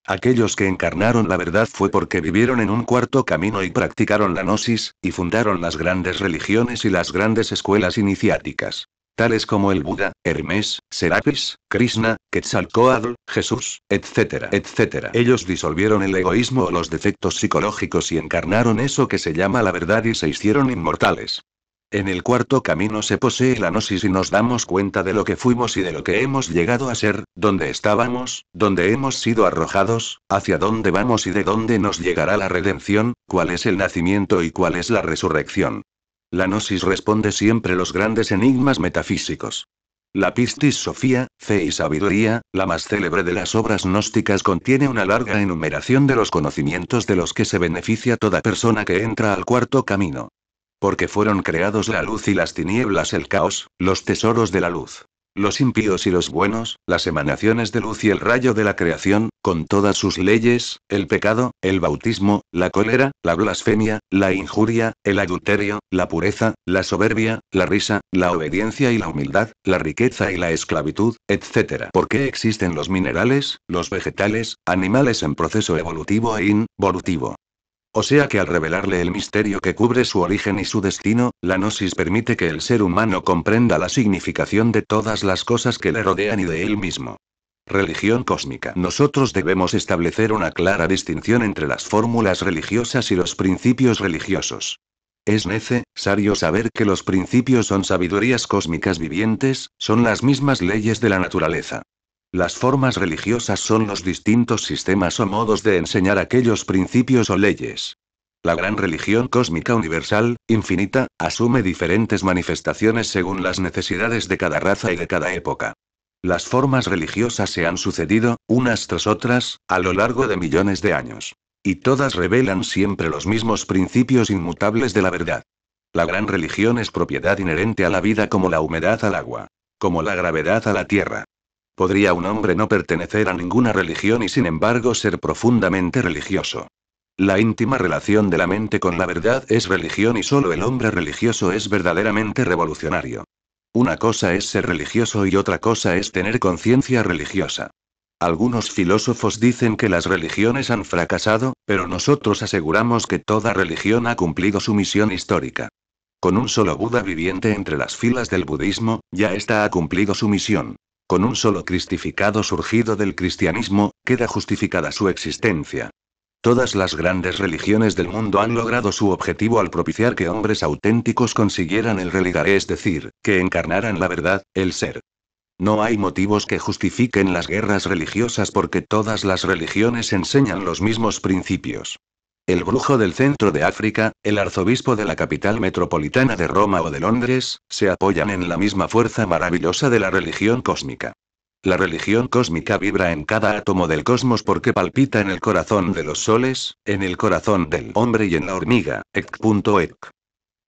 Aquellos que encarnaron la verdad fue porque vivieron en un cuarto camino y practicaron la gnosis, y fundaron las grandes religiones y las grandes escuelas iniciáticas tales como el Buda, Hermes, Serapis, Krishna, Quetzalcoatl, Jesús, etcétera, etcétera. Ellos disolvieron el egoísmo o los defectos psicológicos y encarnaron eso que se llama la verdad y se hicieron inmortales. En el cuarto camino se posee la gnosis y nos damos cuenta de lo que fuimos y de lo que hemos llegado a ser, dónde estábamos, dónde hemos sido arrojados, hacia dónde vamos y de dónde nos llegará la redención, cuál es el nacimiento y cuál es la resurrección. La gnosis responde siempre los grandes enigmas metafísicos. La Pistis Sofía, Fe y Sabiduría, la más célebre de las obras gnósticas, contiene una larga enumeración de los conocimientos de los que se beneficia toda persona que entra al cuarto camino. Porque fueron creados la luz y las tinieblas, el caos, los tesoros de la luz los impíos y los buenos, las emanaciones de luz y el rayo de la creación, con todas sus leyes, el pecado, el bautismo, la cólera, la blasfemia, la injuria, el adulterio, la pureza, la soberbia, la risa, la obediencia y la humildad, la riqueza y la esclavitud, etc. ¿Por qué existen los minerales, los vegetales, animales en proceso evolutivo e involutivo? O sea que al revelarle el misterio que cubre su origen y su destino, la gnosis permite que el ser humano comprenda la significación de todas las cosas que le rodean y de él mismo. Religión cósmica. Nosotros debemos establecer una clara distinción entre las fórmulas religiosas y los principios religiosos. Es necesario saber que los principios son sabidurías cósmicas vivientes, son las mismas leyes de la naturaleza. Las formas religiosas son los distintos sistemas o modos de enseñar aquellos principios o leyes. La gran religión cósmica universal, infinita, asume diferentes manifestaciones según las necesidades de cada raza y de cada época. Las formas religiosas se han sucedido, unas tras otras, a lo largo de millones de años. Y todas revelan siempre los mismos principios inmutables de la verdad. La gran religión es propiedad inherente a la vida como la humedad al agua, como la gravedad a la tierra, Podría un hombre no pertenecer a ninguna religión y sin embargo ser profundamente religioso. La íntima relación de la mente con la verdad es religión y solo el hombre religioso es verdaderamente revolucionario. Una cosa es ser religioso y otra cosa es tener conciencia religiosa. Algunos filósofos dicen que las religiones han fracasado, pero nosotros aseguramos que toda religión ha cumplido su misión histórica. Con un solo Buda viviente entre las filas del budismo, ya ésta ha cumplido su misión con un solo cristificado surgido del cristianismo, queda justificada su existencia. Todas las grandes religiones del mundo han logrado su objetivo al propiciar que hombres auténticos consiguieran el religar, es decir, que encarnaran la verdad, el ser. No hay motivos que justifiquen las guerras religiosas porque todas las religiones enseñan los mismos principios el brujo del centro de África, el arzobispo de la capital metropolitana de Roma o de Londres, se apoyan en la misma fuerza maravillosa de la religión cósmica. La religión cósmica vibra en cada átomo del cosmos porque palpita en el corazón de los soles, en el corazón del hombre y en la hormiga. Ec.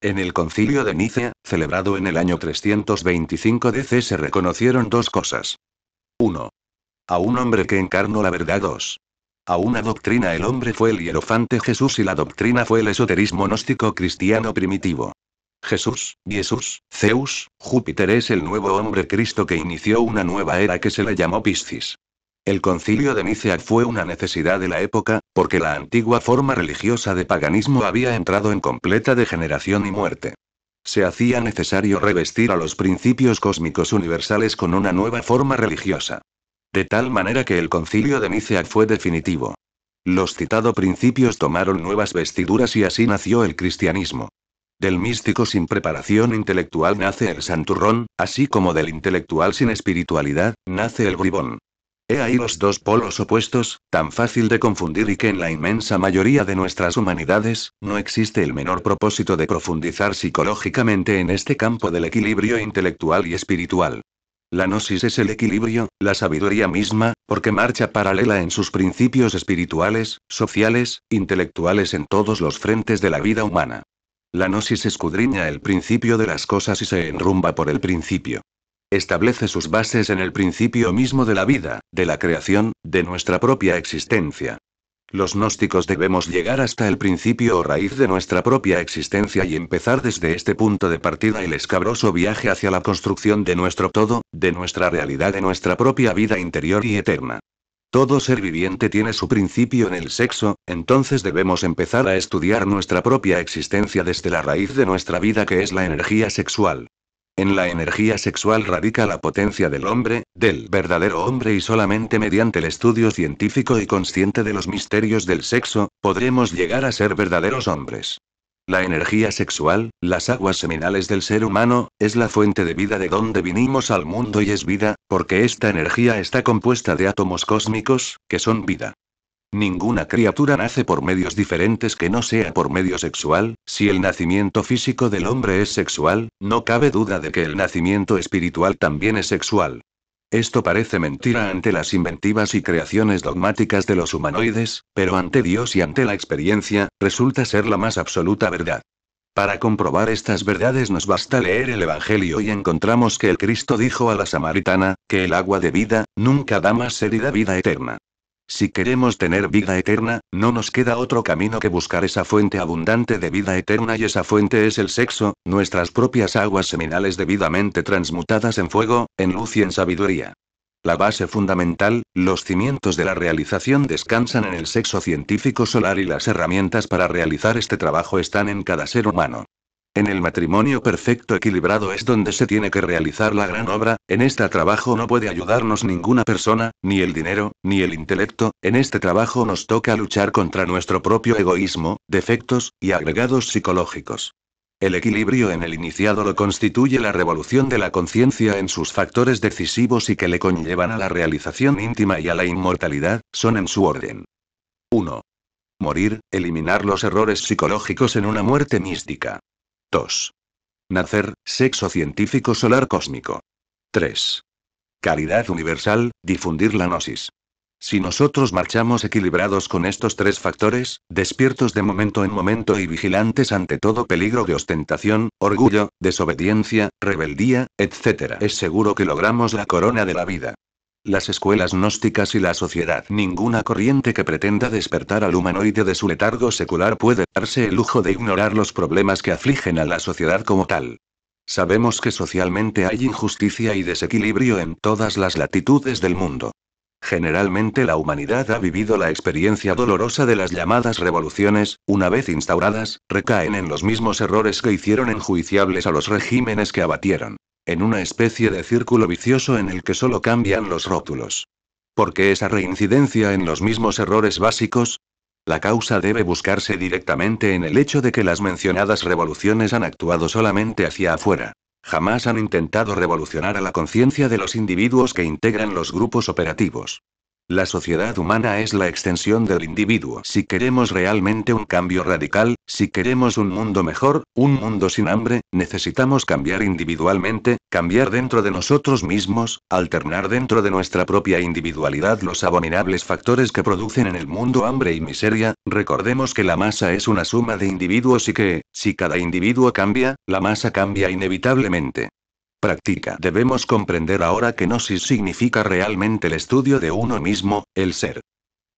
En el concilio de Nicea, celebrado en el año 325 DC, se reconocieron dos cosas. 1. A un hombre que encarnó la verdad 2. A una doctrina el hombre fue el hierofante Jesús y la doctrina fue el esoterismo gnóstico cristiano primitivo. Jesús, Jesús, Zeus, Júpiter es el nuevo hombre Cristo que inició una nueva era que se le llamó Piscis. El concilio de Nicea fue una necesidad de la época, porque la antigua forma religiosa de paganismo había entrado en completa degeneración y muerte. Se hacía necesario revestir a los principios cósmicos universales con una nueva forma religiosa. De tal manera que el concilio de Nicea fue definitivo. Los citados principios tomaron nuevas vestiduras y así nació el cristianismo. Del místico sin preparación intelectual nace el santurrón, así como del intelectual sin espiritualidad, nace el bribón. He ahí los dos polos opuestos, tan fácil de confundir y que en la inmensa mayoría de nuestras humanidades, no existe el menor propósito de profundizar psicológicamente en este campo del equilibrio intelectual y espiritual. La gnosis es el equilibrio, la sabiduría misma, porque marcha paralela en sus principios espirituales, sociales, intelectuales en todos los frentes de la vida humana. La gnosis escudriña el principio de las cosas y se enrumba por el principio. Establece sus bases en el principio mismo de la vida, de la creación, de nuestra propia existencia. Los gnósticos debemos llegar hasta el principio o raíz de nuestra propia existencia y empezar desde este punto de partida el escabroso viaje hacia la construcción de nuestro todo, de nuestra realidad, de nuestra propia vida interior y eterna. Todo ser viviente tiene su principio en el sexo, entonces debemos empezar a estudiar nuestra propia existencia desde la raíz de nuestra vida que es la energía sexual. En la energía sexual radica la potencia del hombre, del verdadero hombre y solamente mediante el estudio científico y consciente de los misterios del sexo, podremos llegar a ser verdaderos hombres. La energía sexual, las aguas seminales del ser humano, es la fuente de vida de donde vinimos al mundo y es vida, porque esta energía está compuesta de átomos cósmicos, que son vida. Ninguna criatura nace por medios diferentes que no sea por medio sexual, si el nacimiento físico del hombre es sexual, no cabe duda de que el nacimiento espiritual también es sexual. Esto parece mentira ante las inventivas y creaciones dogmáticas de los humanoides, pero ante Dios y ante la experiencia, resulta ser la más absoluta verdad. Para comprobar estas verdades nos basta leer el Evangelio y encontramos que el Cristo dijo a la samaritana, que el agua de vida, nunca da más herida vida eterna. Si queremos tener vida eterna, no nos queda otro camino que buscar esa fuente abundante de vida eterna y esa fuente es el sexo, nuestras propias aguas seminales debidamente transmutadas en fuego, en luz y en sabiduría. La base fundamental, los cimientos de la realización descansan en el sexo científico solar y las herramientas para realizar este trabajo están en cada ser humano. En el matrimonio perfecto equilibrado es donde se tiene que realizar la gran obra, en este trabajo no puede ayudarnos ninguna persona, ni el dinero, ni el intelecto, en este trabajo nos toca luchar contra nuestro propio egoísmo, defectos, y agregados psicológicos. El equilibrio en el iniciado lo constituye la revolución de la conciencia en sus factores decisivos y que le conllevan a la realización íntima y a la inmortalidad, son en su orden. 1. Morir, eliminar los errores psicológicos en una muerte mística. 2. Nacer, sexo científico solar cósmico. 3. Caridad universal, difundir la gnosis. Si nosotros marchamos equilibrados con estos tres factores, despiertos de momento en momento y vigilantes ante todo peligro de ostentación, orgullo, desobediencia, rebeldía, etc., es seguro que logramos la corona de la vida las escuelas gnósticas y la sociedad. Ninguna corriente que pretenda despertar al humanoide de su letargo secular puede darse el lujo de ignorar los problemas que afligen a la sociedad como tal. Sabemos que socialmente hay injusticia y desequilibrio en todas las latitudes del mundo. Generalmente la humanidad ha vivido la experiencia dolorosa de las llamadas revoluciones, una vez instauradas, recaen en los mismos errores que hicieron enjuiciables a los regímenes que abatieron en una especie de círculo vicioso en el que solo cambian los rótulos. ¿Por qué esa reincidencia en los mismos errores básicos? La causa debe buscarse directamente en el hecho de que las mencionadas revoluciones han actuado solamente hacia afuera. Jamás han intentado revolucionar a la conciencia de los individuos que integran los grupos operativos. La sociedad humana es la extensión del individuo. Si queremos realmente un cambio radical, si queremos un mundo mejor, un mundo sin hambre, necesitamos cambiar individualmente, cambiar dentro de nosotros mismos, alternar dentro de nuestra propia individualidad los abominables factores que producen en el mundo hambre y miseria. Recordemos que la masa es una suma de individuos y que, si cada individuo cambia, la masa cambia inevitablemente práctica debemos comprender ahora que gnosis significa realmente el estudio de uno mismo, el ser.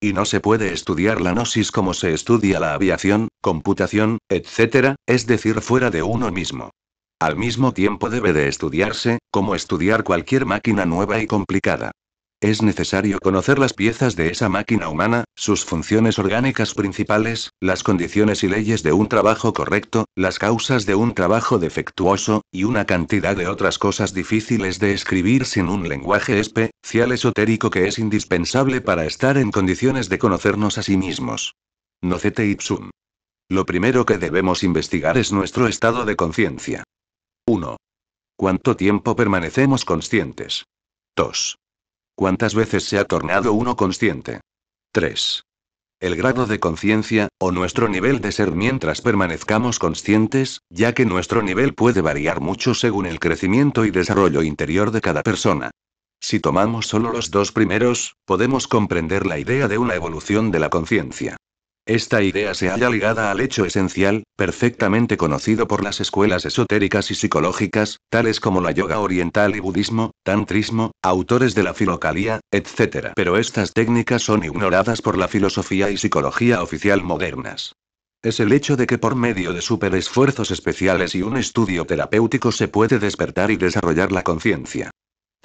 Y no se puede estudiar la gnosis como se estudia la aviación, computación, etc., es decir, fuera de uno mismo. Al mismo tiempo debe de estudiarse, como estudiar cualquier máquina nueva y complicada. Es necesario conocer las piezas de esa máquina humana, sus funciones orgánicas principales, las condiciones y leyes de un trabajo correcto, las causas de un trabajo defectuoso, y una cantidad de otras cosas difíciles de escribir sin un lenguaje especial esotérico que es indispensable para estar en condiciones de conocernos a sí mismos. Nocete ipsum. Lo primero que debemos investigar es nuestro estado de conciencia. 1. ¿Cuánto tiempo permanecemos conscientes? 2. ¿Cuántas veces se ha tornado uno consciente? 3. El grado de conciencia, o nuestro nivel de ser mientras permanezcamos conscientes, ya que nuestro nivel puede variar mucho según el crecimiento y desarrollo interior de cada persona. Si tomamos solo los dos primeros, podemos comprender la idea de una evolución de la conciencia. Esta idea se halla ligada al hecho esencial, perfectamente conocido por las escuelas esotéricas y psicológicas, tales como la yoga oriental y budismo, tantrismo, autores de la filocalía, etc. Pero estas técnicas son ignoradas por la filosofía y psicología oficial modernas. Es el hecho de que por medio de superesfuerzos especiales y un estudio terapéutico se puede despertar y desarrollar la conciencia.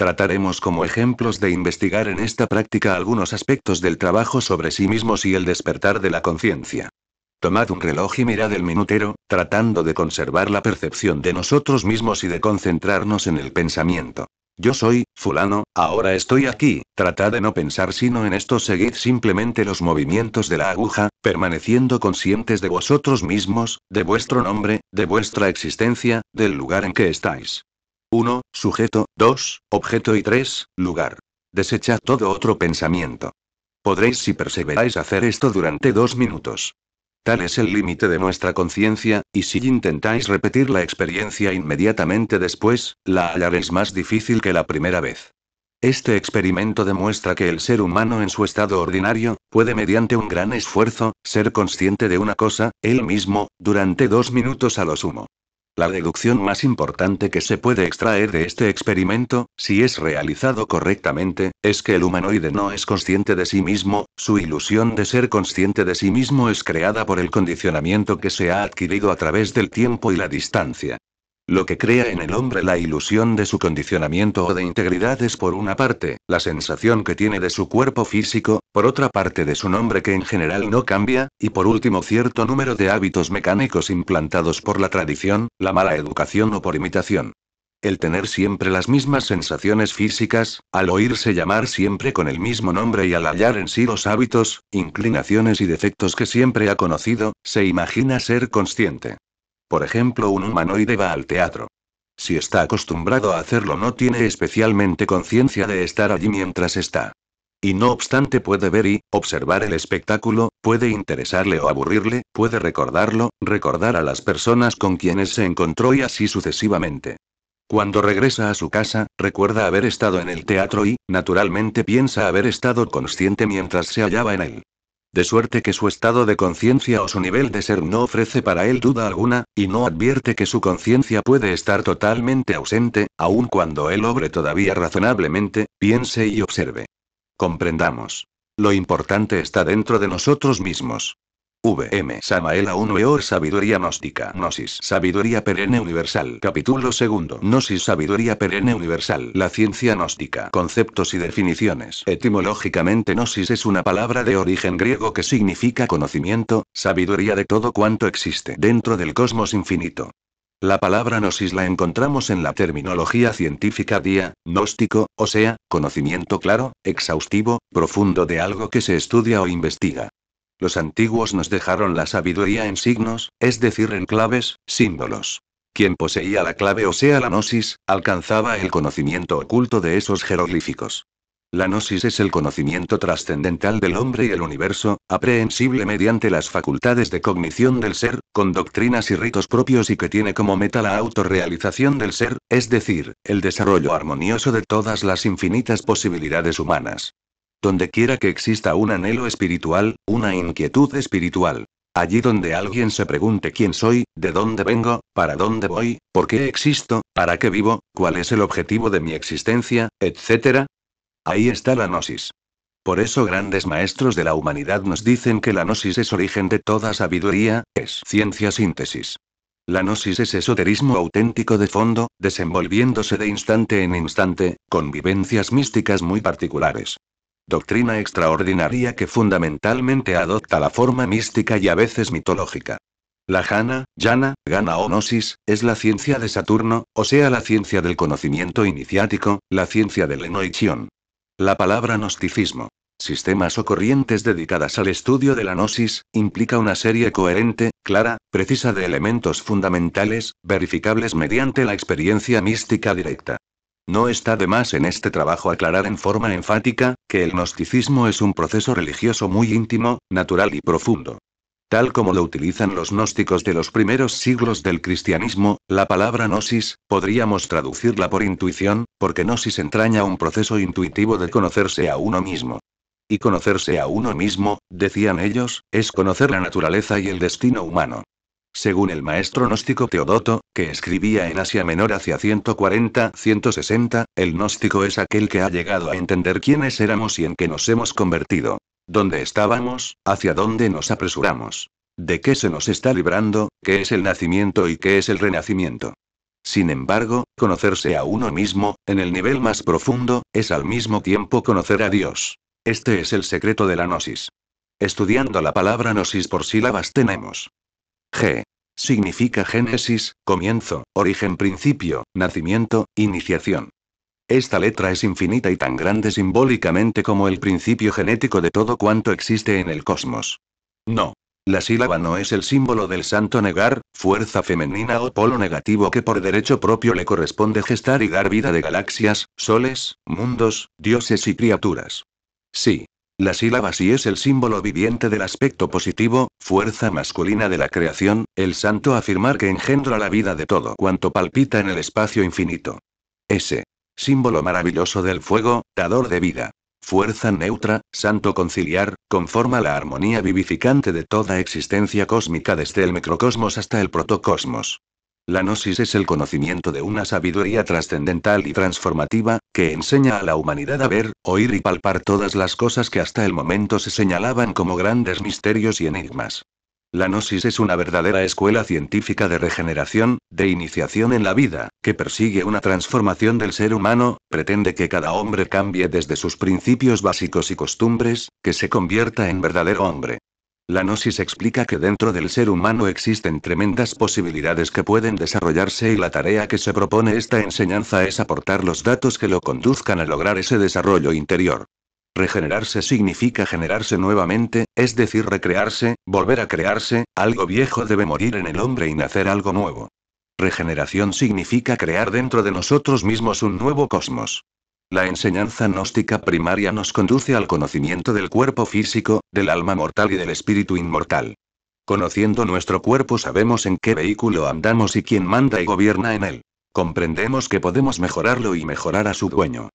Trataremos como ejemplos de investigar en esta práctica algunos aspectos del trabajo sobre sí mismos y el despertar de la conciencia. Tomad un reloj y mirad el minutero, tratando de conservar la percepción de nosotros mismos y de concentrarnos en el pensamiento. Yo soy, fulano, ahora estoy aquí, tratad de no pensar sino en esto, seguid simplemente los movimientos de la aguja, permaneciendo conscientes de vosotros mismos, de vuestro nombre, de vuestra existencia, del lugar en que estáis. 1, sujeto, 2, objeto y 3, lugar. Desechad todo otro pensamiento. Podréis si perseveráis hacer esto durante dos minutos. Tal es el límite de nuestra conciencia, y si intentáis repetir la experiencia inmediatamente después, la hallaréis más difícil que la primera vez. Este experimento demuestra que el ser humano en su estado ordinario, puede mediante un gran esfuerzo, ser consciente de una cosa, él mismo, durante dos minutos a lo sumo. La deducción más importante que se puede extraer de este experimento, si es realizado correctamente, es que el humanoide no es consciente de sí mismo, su ilusión de ser consciente de sí mismo es creada por el condicionamiento que se ha adquirido a través del tiempo y la distancia. Lo que crea en el hombre la ilusión de su condicionamiento o de integridad es por una parte, la sensación que tiene de su cuerpo físico, por otra parte de su nombre que en general no cambia, y por último cierto número de hábitos mecánicos implantados por la tradición, la mala educación o por imitación. El tener siempre las mismas sensaciones físicas, al oírse llamar siempre con el mismo nombre y al hallar en sí los hábitos, inclinaciones y defectos que siempre ha conocido, se imagina ser consciente. Por ejemplo, un humanoide va al teatro. Si está acostumbrado a hacerlo, no tiene especialmente conciencia de estar allí mientras está. Y no obstante puede ver y observar el espectáculo, puede interesarle o aburrirle, puede recordarlo, recordar a las personas con quienes se encontró y así sucesivamente. Cuando regresa a su casa, recuerda haber estado en el teatro y, naturalmente, piensa haber estado consciente mientras se hallaba en él de suerte que su estado de conciencia o su nivel de ser no ofrece para él duda alguna, y no advierte que su conciencia puede estar totalmente ausente, aun cuando él obre todavía razonablemente, piense y observe. Comprendamos. Lo importante está dentro de nosotros mismos. VM Samaela 1 Eor Sabiduría Gnóstica Gnosis Sabiduría Perenne Universal Capítulo 2 Gnosis Sabiduría Perenne Universal La ciencia gnóstica Conceptos y definiciones Etimológicamente Gnosis es una palabra de origen griego que significa conocimiento, sabiduría de todo cuanto existe dentro del cosmos infinito. La palabra gnosis la encontramos en la terminología científica día, gnóstico, o sea, conocimiento claro, exhaustivo, profundo de algo que se estudia o investiga. Los antiguos nos dejaron la sabiduría en signos, es decir, en claves, símbolos. Quien poseía la clave o sea la gnosis, alcanzaba el conocimiento oculto de esos jeroglíficos. La gnosis es el conocimiento trascendental del hombre y el universo, aprehensible mediante las facultades de cognición del ser, con doctrinas y ritos propios y que tiene como meta la autorrealización del ser, es decir, el desarrollo armonioso de todas las infinitas posibilidades humanas. Donde quiera que exista un anhelo espiritual, una inquietud espiritual. Allí donde alguien se pregunte quién soy, de dónde vengo, para dónde voy, por qué existo, para qué vivo, cuál es el objetivo de mi existencia, etc. Ahí está la gnosis. Por eso grandes maestros de la humanidad nos dicen que la gnosis es origen de toda sabiduría, es ciencia síntesis. La gnosis es esoterismo auténtico de fondo, desenvolviéndose de instante en instante, con vivencias místicas muy particulares. Doctrina extraordinaria que fundamentalmente adopta la forma mística y a veces mitológica. La jana, llana, gana o gnosis, es la ciencia de Saturno, o sea, la ciencia del conocimiento iniciático, la ciencia del enoichión. La palabra gnosticismo, sistemas o corrientes dedicadas al estudio de la gnosis, implica una serie coherente, clara, precisa de elementos fundamentales, verificables mediante la experiencia mística directa. No está de más en este trabajo aclarar en forma enfática, que el gnosticismo es un proceso religioso muy íntimo, natural y profundo. Tal como lo utilizan los gnósticos de los primeros siglos del cristianismo, la palabra gnosis, podríamos traducirla por intuición, porque gnosis entraña un proceso intuitivo de conocerse a uno mismo. Y conocerse a uno mismo, decían ellos, es conocer la naturaleza y el destino humano. Según el maestro gnóstico Teodoto, que escribía en Asia Menor hacia 140-160, el gnóstico es aquel que ha llegado a entender quiénes éramos y en qué nos hemos convertido. ¿Dónde estábamos? ¿Hacia dónde nos apresuramos? ¿De qué se nos está librando? ¿Qué es el nacimiento y qué es el renacimiento? Sin embargo, conocerse a uno mismo, en el nivel más profundo, es al mismo tiempo conocer a Dios. Este es el secreto de la gnosis. Estudiando la palabra gnosis por sílabas tenemos G. Significa génesis, comienzo, origen, principio, nacimiento, iniciación. Esta letra es infinita y tan grande simbólicamente como el principio genético de todo cuanto existe en el cosmos. No. La sílaba no es el símbolo del santo negar, fuerza femenina o polo negativo que por derecho propio le corresponde gestar y dar vida de galaxias, soles, mundos, dioses y criaturas. Sí, la sílaba si es el símbolo viviente del aspecto positivo, fuerza masculina de la creación, el santo afirmar que engendra la vida de todo cuanto palpita en el espacio infinito. S. Símbolo maravilloso del fuego, dador de vida. Fuerza neutra, santo conciliar, conforma la armonía vivificante de toda existencia cósmica desde el microcosmos hasta el protocosmos. La gnosis es el conocimiento de una sabiduría trascendental y transformativa, que enseña a la humanidad a ver, oír y palpar todas las cosas que hasta el momento se señalaban como grandes misterios y enigmas. La gnosis es una verdadera escuela científica de regeneración, de iniciación en la vida, que persigue una transformación del ser humano, pretende que cada hombre cambie desde sus principios básicos y costumbres, que se convierta en verdadero hombre. La gnosis explica que dentro del ser humano existen tremendas posibilidades que pueden desarrollarse y la tarea que se propone esta enseñanza es aportar los datos que lo conduzcan a lograr ese desarrollo interior. Regenerarse significa generarse nuevamente, es decir, recrearse, volver a crearse, algo viejo debe morir en el hombre y nacer algo nuevo. Regeneración significa crear dentro de nosotros mismos un nuevo cosmos. La enseñanza gnóstica primaria nos conduce al conocimiento del cuerpo físico, del alma mortal y del espíritu inmortal. Conociendo nuestro cuerpo sabemos en qué vehículo andamos y quién manda y gobierna en él. Comprendemos que podemos mejorarlo y mejorar a su dueño.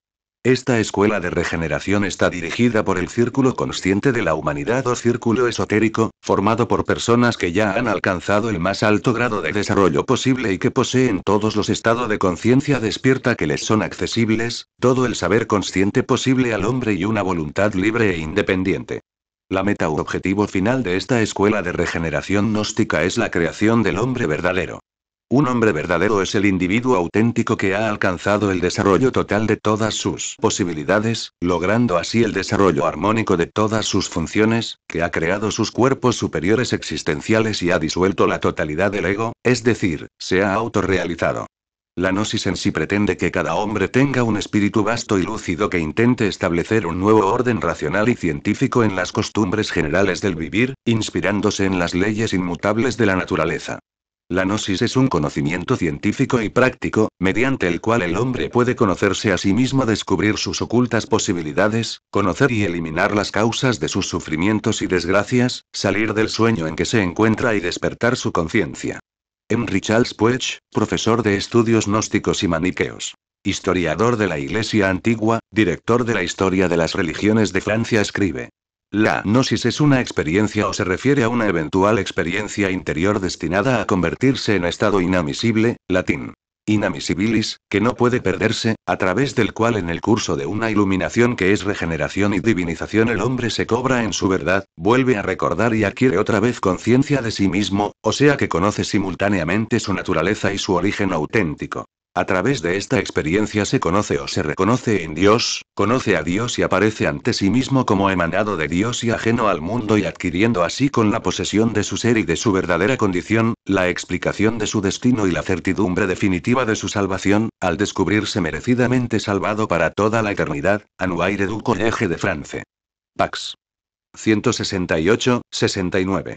Esta escuela de regeneración está dirigida por el Círculo Consciente de la Humanidad o Círculo Esotérico, formado por personas que ya han alcanzado el más alto grado de desarrollo posible y que poseen todos los estados de conciencia despierta que les son accesibles, todo el saber consciente posible al hombre y una voluntad libre e independiente. La meta u objetivo final de esta escuela de regeneración gnóstica es la creación del hombre verdadero. Un hombre verdadero es el individuo auténtico que ha alcanzado el desarrollo total de todas sus posibilidades, logrando así el desarrollo armónico de todas sus funciones, que ha creado sus cuerpos superiores existenciales y ha disuelto la totalidad del ego, es decir, se ha autorrealizado. La gnosis en sí pretende que cada hombre tenga un espíritu vasto y lúcido que intente establecer un nuevo orden racional y científico en las costumbres generales del vivir, inspirándose en las leyes inmutables de la naturaleza. La gnosis es un conocimiento científico y práctico, mediante el cual el hombre puede conocerse a sí mismo, descubrir sus ocultas posibilidades, conocer y eliminar las causas de sus sufrimientos y desgracias, salir del sueño en que se encuentra y despertar su conciencia. Henry Charles Puech, profesor de estudios gnósticos y maniqueos. Historiador de la Iglesia Antigua, director de la Historia de las Religiones de Francia, escribe. La gnosis es una experiencia o se refiere a una eventual experiencia interior destinada a convertirse en estado inamisible latín. Inamisibilis, que no puede perderse, a través del cual en el curso de una iluminación que es regeneración y divinización el hombre se cobra en su verdad, vuelve a recordar y adquiere otra vez conciencia de sí mismo, o sea que conoce simultáneamente su naturaleza y su origen auténtico. A través de esta experiencia se conoce o se reconoce en Dios, conoce a Dios y aparece ante sí mismo como emanado de Dios y ajeno al mundo y adquiriendo así con la posesión de su ser y de su verdadera condición, la explicación de su destino y la certidumbre definitiva de su salvación, al descubrirse merecidamente salvado para toda la eternidad, Anuaire du Collège de France. Pax. 168, 69.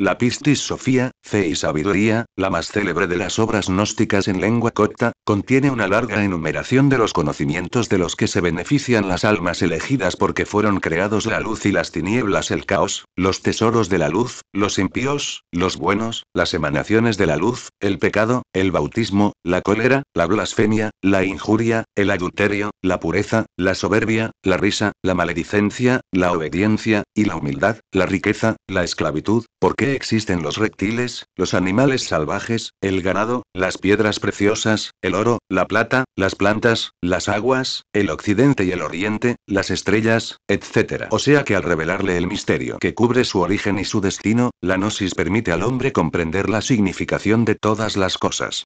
La Pistis Sofía, Fe y Sabiduría, la más célebre de las obras gnósticas en lengua copta, contiene una larga enumeración de los conocimientos de los que se benefician las almas elegidas porque fueron creados la luz y las tinieblas el caos, los tesoros de la luz, los impíos, los buenos, las emanaciones de la luz, el pecado, el bautismo, la cólera, la blasfemia, la injuria, el adulterio, la pureza, la soberbia, la risa, la maledicencia, la obediencia, y la humildad, la riqueza, la esclavitud, porque existen los reptiles, los animales salvajes, el ganado, las piedras preciosas, el oro, la plata, las plantas, las aguas, el occidente y el oriente, las estrellas, etc. O sea que al revelarle el misterio que cubre su origen y su destino, la gnosis permite al hombre comprender la significación de todas las cosas.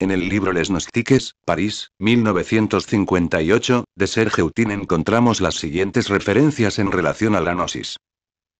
En el libro Les Gnostiques, París, 1958, de Serge Utin encontramos las siguientes referencias en relación a la gnosis.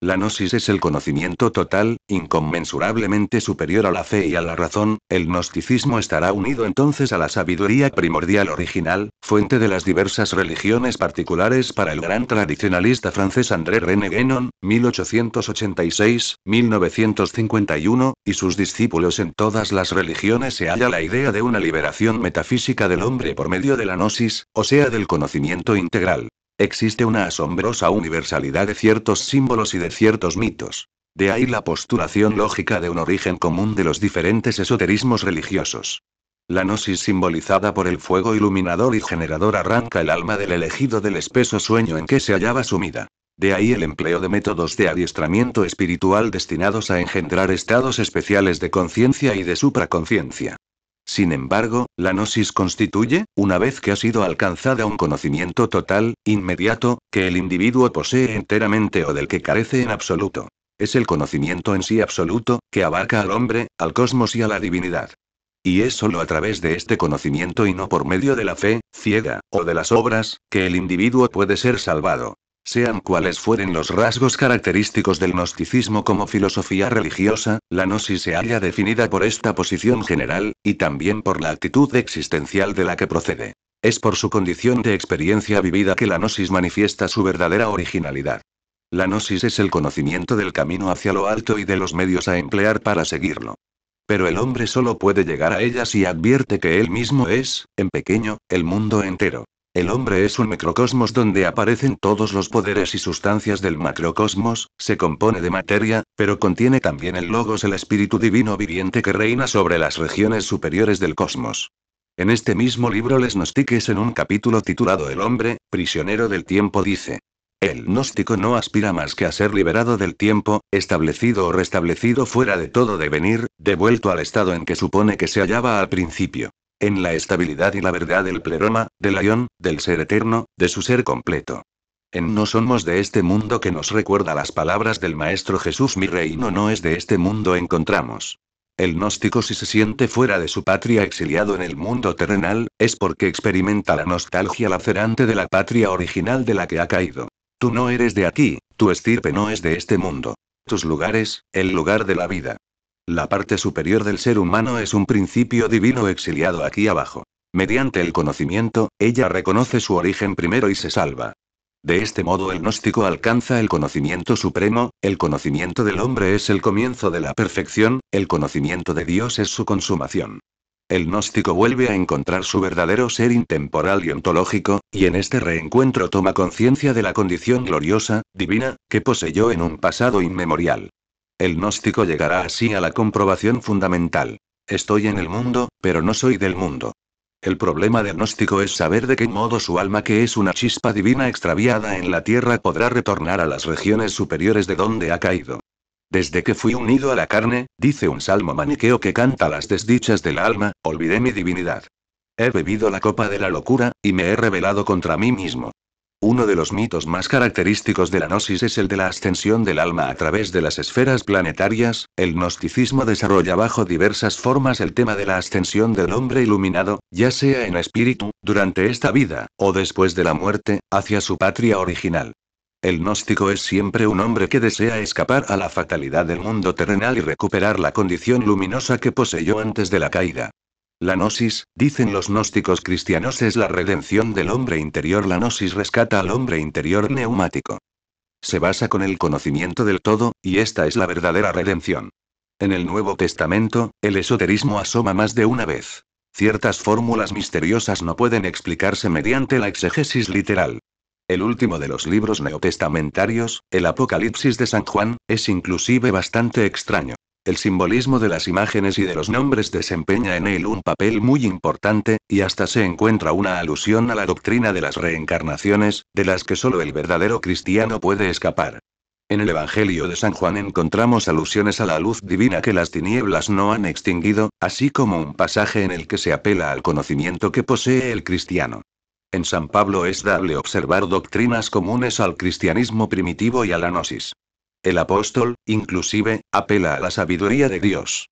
La gnosis es el conocimiento total, inconmensurablemente superior a la fe y a la razón, el gnosticismo estará unido entonces a la sabiduría primordial original, fuente de las diversas religiones particulares para el gran tradicionalista francés André René Guénon, 1886-1951, y sus discípulos en todas las religiones se halla la idea de una liberación metafísica del hombre por medio de la gnosis, o sea del conocimiento integral. Existe una asombrosa universalidad de ciertos símbolos y de ciertos mitos. De ahí la postulación lógica de un origen común de los diferentes esoterismos religiosos. La gnosis simbolizada por el fuego iluminador y generador arranca el alma del elegido del espeso sueño en que se hallaba sumida. De ahí el empleo de métodos de adiestramiento espiritual destinados a engendrar estados especiales de conciencia y de supraconciencia. Sin embargo, la gnosis constituye, una vez que ha sido alcanzada un conocimiento total, inmediato, que el individuo posee enteramente o del que carece en absoluto. Es el conocimiento en sí absoluto, que abarca al hombre, al cosmos y a la divinidad. Y es solo a través de este conocimiento y no por medio de la fe, ciega, o de las obras, que el individuo puede ser salvado. Sean cuales fueren los rasgos característicos del gnosticismo como filosofía religiosa, la gnosis se halla definida por esta posición general, y también por la actitud existencial de la que procede. Es por su condición de experiencia vivida que la gnosis manifiesta su verdadera originalidad. La gnosis es el conocimiento del camino hacia lo alto y de los medios a emplear para seguirlo. Pero el hombre solo puede llegar a ella si advierte que él mismo es, en pequeño, el mundo entero. El hombre es un microcosmos donde aparecen todos los poderes y sustancias del macrocosmos, se compone de materia, pero contiene también el logos, el espíritu divino viviente que reina sobre las regiones superiores del cosmos. En este mismo libro Les Gnostiques en un capítulo titulado El hombre, prisionero del tiempo dice. El gnóstico no aspira más que a ser liberado del tiempo, establecido o restablecido fuera de todo devenir, devuelto al estado en que supone que se hallaba al principio en la estabilidad y la verdad del pleroma, del ayón, del ser eterno, de su ser completo. En no somos de este mundo que nos recuerda las palabras del Maestro Jesús, mi reino no es de este mundo encontramos. El gnóstico si se siente fuera de su patria exiliado en el mundo terrenal, es porque experimenta la nostalgia lacerante de la patria original de la que ha caído. Tú no eres de aquí, tu estirpe no es de este mundo. Tus lugares, el lugar de la vida, la parte superior del ser humano es un principio divino exiliado aquí abajo. Mediante el conocimiento, ella reconoce su origen primero y se salva. De este modo el gnóstico alcanza el conocimiento supremo, el conocimiento del hombre es el comienzo de la perfección, el conocimiento de Dios es su consumación. El gnóstico vuelve a encontrar su verdadero ser intemporal y ontológico, y en este reencuentro toma conciencia de la condición gloriosa, divina, que poseyó en un pasado inmemorial. El gnóstico llegará así a la comprobación fundamental. Estoy en el mundo, pero no soy del mundo. El problema del gnóstico es saber de qué modo su alma, que es una chispa divina extraviada en la tierra, podrá retornar a las regiones superiores de donde ha caído. Desde que fui unido a la carne, dice un salmo maniqueo que canta las desdichas del alma, olvidé mi divinidad. He bebido la copa de la locura, y me he rebelado contra mí mismo. Uno de los mitos más característicos de la gnosis es el de la ascensión del alma a través de las esferas planetarias. El gnosticismo desarrolla bajo diversas formas el tema de la ascensión del hombre iluminado, ya sea en espíritu, durante esta vida, o después de la muerte, hacia su patria original. El gnóstico es siempre un hombre que desea escapar a la fatalidad del mundo terrenal y recuperar la condición luminosa que poseyó antes de la caída. La gnosis, dicen los gnósticos cristianos, es la redención del hombre interior. La gnosis rescata al hombre interior neumático. Se basa con el conocimiento del todo, y esta es la verdadera redención. En el Nuevo Testamento, el esoterismo asoma más de una vez. Ciertas fórmulas misteriosas no pueden explicarse mediante la exegesis literal. El último de los libros neotestamentarios, el Apocalipsis de San Juan, es inclusive bastante extraño. El simbolismo de las imágenes y de los nombres desempeña en él un papel muy importante, y hasta se encuentra una alusión a la doctrina de las reencarnaciones, de las que solo el verdadero cristiano puede escapar. En el Evangelio de San Juan encontramos alusiones a la luz divina que las tinieblas no han extinguido, así como un pasaje en el que se apela al conocimiento que posee el cristiano. En San Pablo es dable observar doctrinas comunes al cristianismo primitivo y a la gnosis. El apóstol, inclusive, apela a la sabiduría de Dios.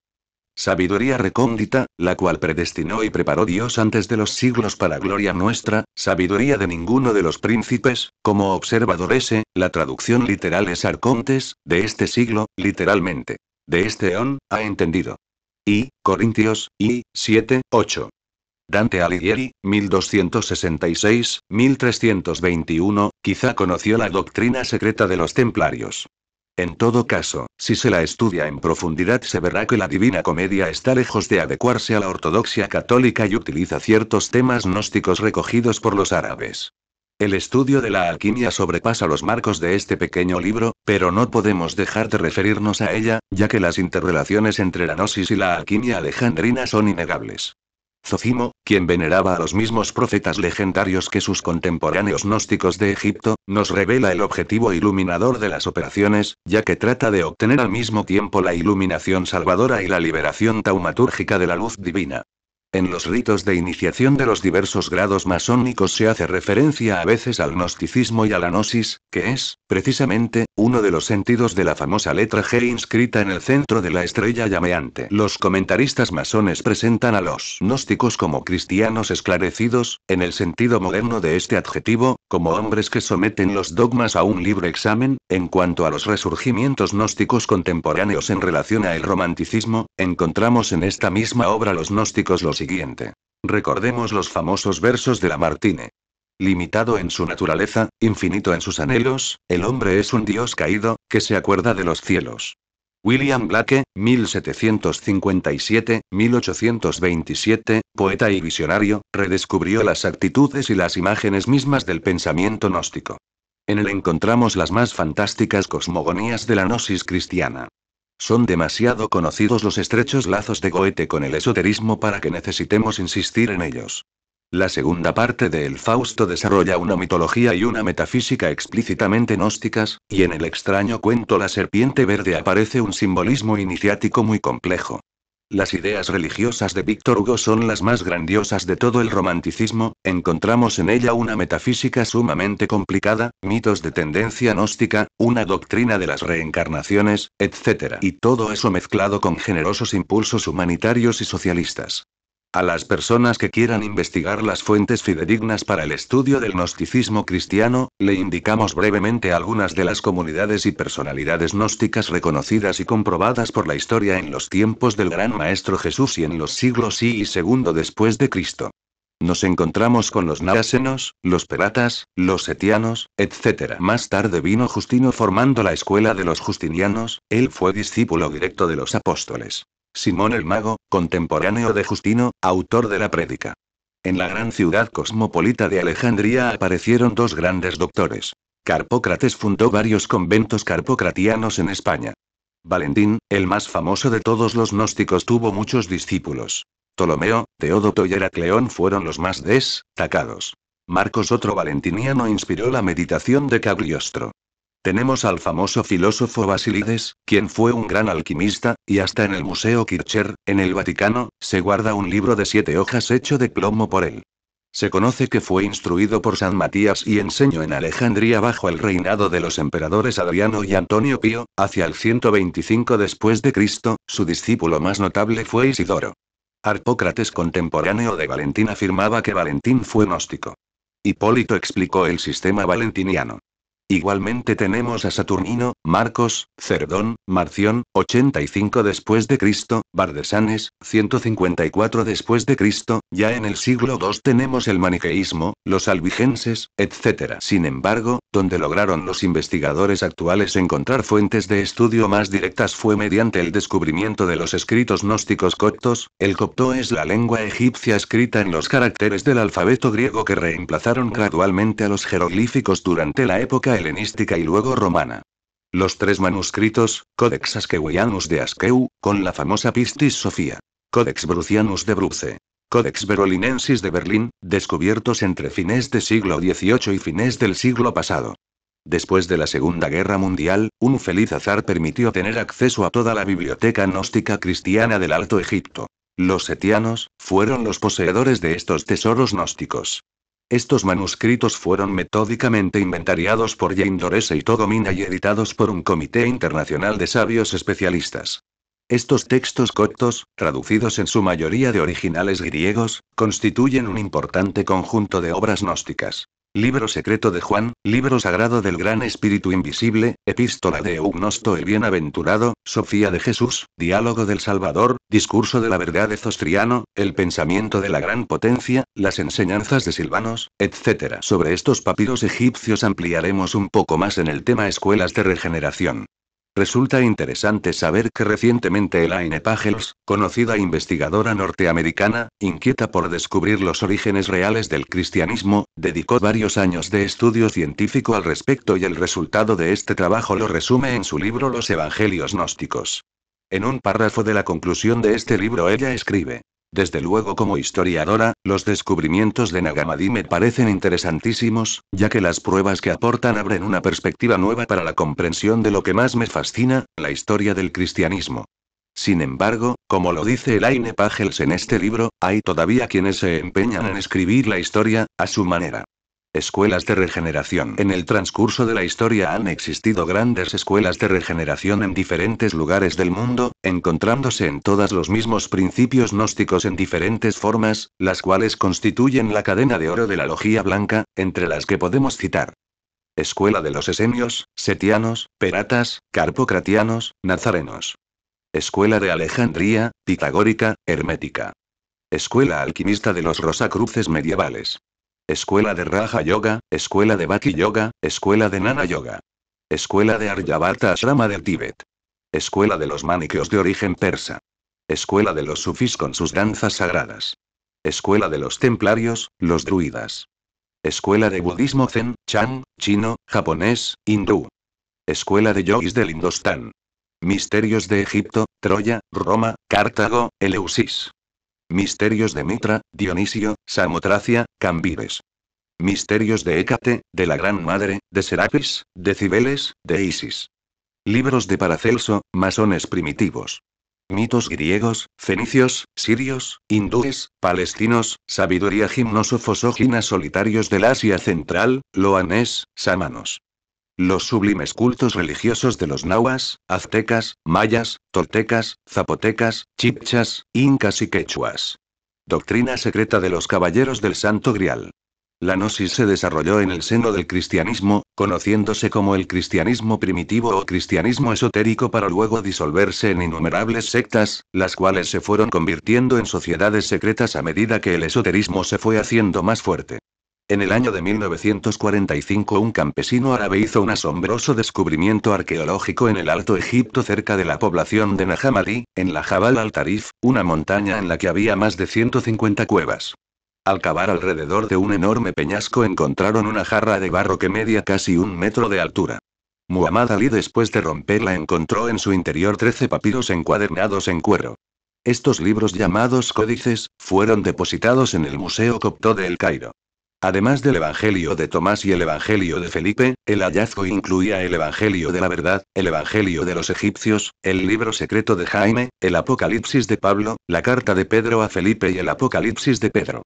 Sabiduría recóndita, la cual predestinó y preparó Dios antes de los siglos para gloria nuestra, sabiduría de ninguno de los príncipes, como observador ese, la traducción literal es arcontes, de este siglo, literalmente. De este eón, ha entendido. Y, Corintios, y, 7, 8. Dante Alighieri, 1266-1321, quizá conoció la doctrina secreta de los templarios. En todo caso, si se la estudia en profundidad se verá que la Divina Comedia está lejos de adecuarse a la ortodoxia católica y utiliza ciertos temas gnósticos recogidos por los árabes. El estudio de la alquimia sobrepasa los marcos de este pequeño libro, pero no podemos dejar de referirnos a ella, ya que las interrelaciones entre la gnosis y la alquimia alejandrina son innegables. Zocimo, quien veneraba a los mismos profetas legendarios que sus contemporáneos gnósticos de Egipto, nos revela el objetivo iluminador de las operaciones, ya que trata de obtener al mismo tiempo la iluminación salvadora y la liberación taumatúrgica de la luz divina. En los ritos de iniciación de los diversos grados masónicos se hace referencia a veces al gnosticismo y a la gnosis, que es, precisamente, uno de los sentidos de la famosa letra G inscrita en el centro de la estrella llameante. Los comentaristas masones presentan a los gnósticos como cristianos esclarecidos, en el sentido moderno de este adjetivo, como hombres que someten los dogmas a un libre examen, en cuanto a los resurgimientos gnósticos contemporáneos en relación a el romanticismo, encontramos en esta misma obra los gnósticos los siguiente. Recordemos los famosos versos de Lamartine. Limitado en su naturaleza, infinito en sus anhelos, el hombre es un dios caído, que se acuerda de los cielos. William Blake, 1757-1827, poeta y visionario, redescubrió las actitudes y las imágenes mismas del pensamiento gnóstico. En él encontramos las más fantásticas cosmogonías de la gnosis cristiana. Son demasiado conocidos los estrechos lazos de Goethe con el esoterismo para que necesitemos insistir en ellos. La segunda parte de El Fausto desarrolla una mitología y una metafísica explícitamente gnósticas, y en el extraño cuento La Serpiente Verde aparece un simbolismo iniciático muy complejo. Las ideas religiosas de Víctor Hugo son las más grandiosas de todo el romanticismo, encontramos en ella una metafísica sumamente complicada, mitos de tendencia gnóstica, una doctrina de las reencarnaciones, etc. Y todo eso mezclado con generosos impulsos humanitarios y socialistas. A las personas que quieran investigar las fuentes fidedignas para el estudio del gnosticismo cristiano, le indicamos brevemente algunas de las comunidades y personalidades gnósticas reconocidas y comprobadas por la historia en los tiempos del gran Maestro Jesús y en los siglos I y II después de Cristo. Nos encontramos con los náasenos, los peratas, los setianos, etc. Más tarde vino Justino formando la escuela de los justinianos, él fue discípulo directo de los apóstoles. Simón el Mago, contemporáneo de Justino, autor de la prédica. En la gran ciudad cosmopolita de Alejandría aparecieron dos grandes doctores. Carpócrates fundó varios conventos carpocratianos en España. Valentín, el más famoso de todos los gnósticos, tuvo muchos discípulos. Ptolomeo, Teódoto y Heracleón fueron los más destacados. Marcos, otro valentiniano, inspiró la meditación de Cagliostro. Tenemos al famoso filósofo Basilides, quien fue un gran alquimista, y hasta en el Museo Kircher, en el Vaticano, se guarda un libro de siete hojas hecho de plomo por él. Se conoce que fue instruido por San Matías y enseñó en Alejandría bajo el reinado de los emperadores Adriano y Antonio Pío, hacia el 125 después de Cristo, su discípulo más notable fue Isidoro. Arpócrates contemporáneo de Valentín afirmaba que Valentín fue gnóstico. Hipólito explicó el sistema valentiniano. Igualmente tenemos a Saturnino, Marcos, Cerdón, Marción, 85 después de Cristo, Bardesanes, 154 después de Cristo, ya en el siglo II tenemos el maniqueísmo, los albigenses, etc. Sin embargo, donde lograron los investigadores actuales encontrar fuentes de estudio más directas fue mediante el descubrimiento de los escritos gnósticos coptos, el copto es la lengua egipcia escrita en los caracteres del alfabeto griego que reemplazaron gradualmente a los jeroglíficos durante la época helenística y luego romana. Los tres manuscritos, Codex Askewianus de Askeu, con la famosa Pistis Sofía. Codex Brucianus de Bruce. Codex Berolinensis de Berlín, descubiertos entre fines del siglo XVIII y fines del siglo pasado. Después de la Segunda Guerra Mundial, un feliz azar permitió tener acceso a toda la biblioteca gnóstica cristiana del Alto Egipto. Los setianos, fueron los poseedores de estos tesoros gnósticos. Estos manuscritos fueron metódicamente inventariados por Jane Dorese y Togomina y editados por un comité internacional de sabios especialistas. Estos textos coptos, traducidos en su mayoría de originales griegos, constituyen un importante conjunto de obras gnósticas. Libro secreto de Juan, libro sagrado del gran espíritu invisible, epístola de Eugnosto el bienaventurado, Sofía de Jesús, diálogo del Salvador, discurso de la verdad Ezostriano, el pensamiento de la gran potencia, las enseñanzas de Silvanos, etc. Sobre estos papiros egipcios ampliaremos un poco más en el tema escuelas de regeneración. Resulta interesante saber que recientemente Elaine Pagels, conocida investigadora norteamericana, inquieta por descubrir los orígenes reales del cristianismo, dedicó varios años de estudio científico al respecto y el resultado de este trabajo lo resume en su libro Los Evangelios Gnósticos. En un párrafo de la conclusión de este libro ella escribe, desde luego como historiadora, los descubrimientos de Nagamadi me parecen interesantísimos, ya que las pruebas que aportan abren una perspectiva nueva para la comprensión de lo que más me fascina, la historia del cristianismo. Sin embargo, como lo dice Elaine Pagels en este libro, hay todavía quienes se empeñan en escribir la historia, a su manera. Escuelas de regeneración. En el transcurso de la historia han existido grandes escuelas de regeneración en diferentes lugares del mundo, encontrándose en todas los mismos principios gnósticos en diferentes formas, las cuales constituyen la cadena de oro de la logía blanca, entre las que podemos citar. Escuela de los Esemios, Setianos, Peratas, Carpocratianos, Nazarenos. Escuela de Alejandría, Pitagórica, Hermética. Escuela alquimista de los Rosacruces medievales. Escuela de Raja Yoga, Escuela de Bhakti Yoga, Escuela de Nana Yoga. Escuela de Aryabhata Ashrama del Tíbet. Escuela de los maniqueos de origen persa. Escuela de los sufis con sus danzas sagradas. Escuela de los templarios, los druidas. Escuela de budismo zen, chan, chino, japonés, hindú. Escuela de yogis del Indostán. Misterios de Egipto, Troya, Roma, Cartago, Eleusis. Misterios de Mitra, Dionisio, Samotracia, Cambibes. Misterios de Hécate, de la Gran Madre, de Serapis, de Cibeles, de Isis. Libros de Paracelso, masones primitivos. Mitos griegos, fenicios, sirios, hindúes, palestinos, sabiduría gimnosofos o solitarios del Asia Central, loanés, samanos. Los sublimes cultos religiosos de los nahuas, aztecas, mayas, toltecas, zapotecas, chipchas, incas y quechuas. Doctrina secreta de los caballeros del Santo Grial. La gnosis se desarrolló en el seno del cristianismo, conociéndose como el cristianismo primitivo o cristianismo esotérico para luego disolverse en innumerables sectas, las cuales se fueron convirtiendo en sociedades secretas a medida que el esoterismo se fue haciendo más fuerte. En el año de 1945 un campesino árabe hizo un asombroso descubrimiento arqueológico en el Alto Egipto cerca de la población de Najamadí, en la Jabal al-Tarif, una montaña en la que había más de 150 cuevas. Al cavar alrededor de un enorme peñasco encontraron una jarra de barro que media casi un metro de altura. Muhammad Ali después de romperla encontró en su interior 13 papiros encuadernados en cuero. Estos libros llamados códices, fueron depositados en el Museo Copto de El Cairo. Además del Evangelio de Tomás y el Evangelio de Felipe, el hallazgo incluía el Evangelio de la verdad, el Evangelio de los egipcios, el libro secreto de Jaime, el Apocalipsis de Pablo, la carta de Pedro a Felipe y el Apocalipsis de Pedro.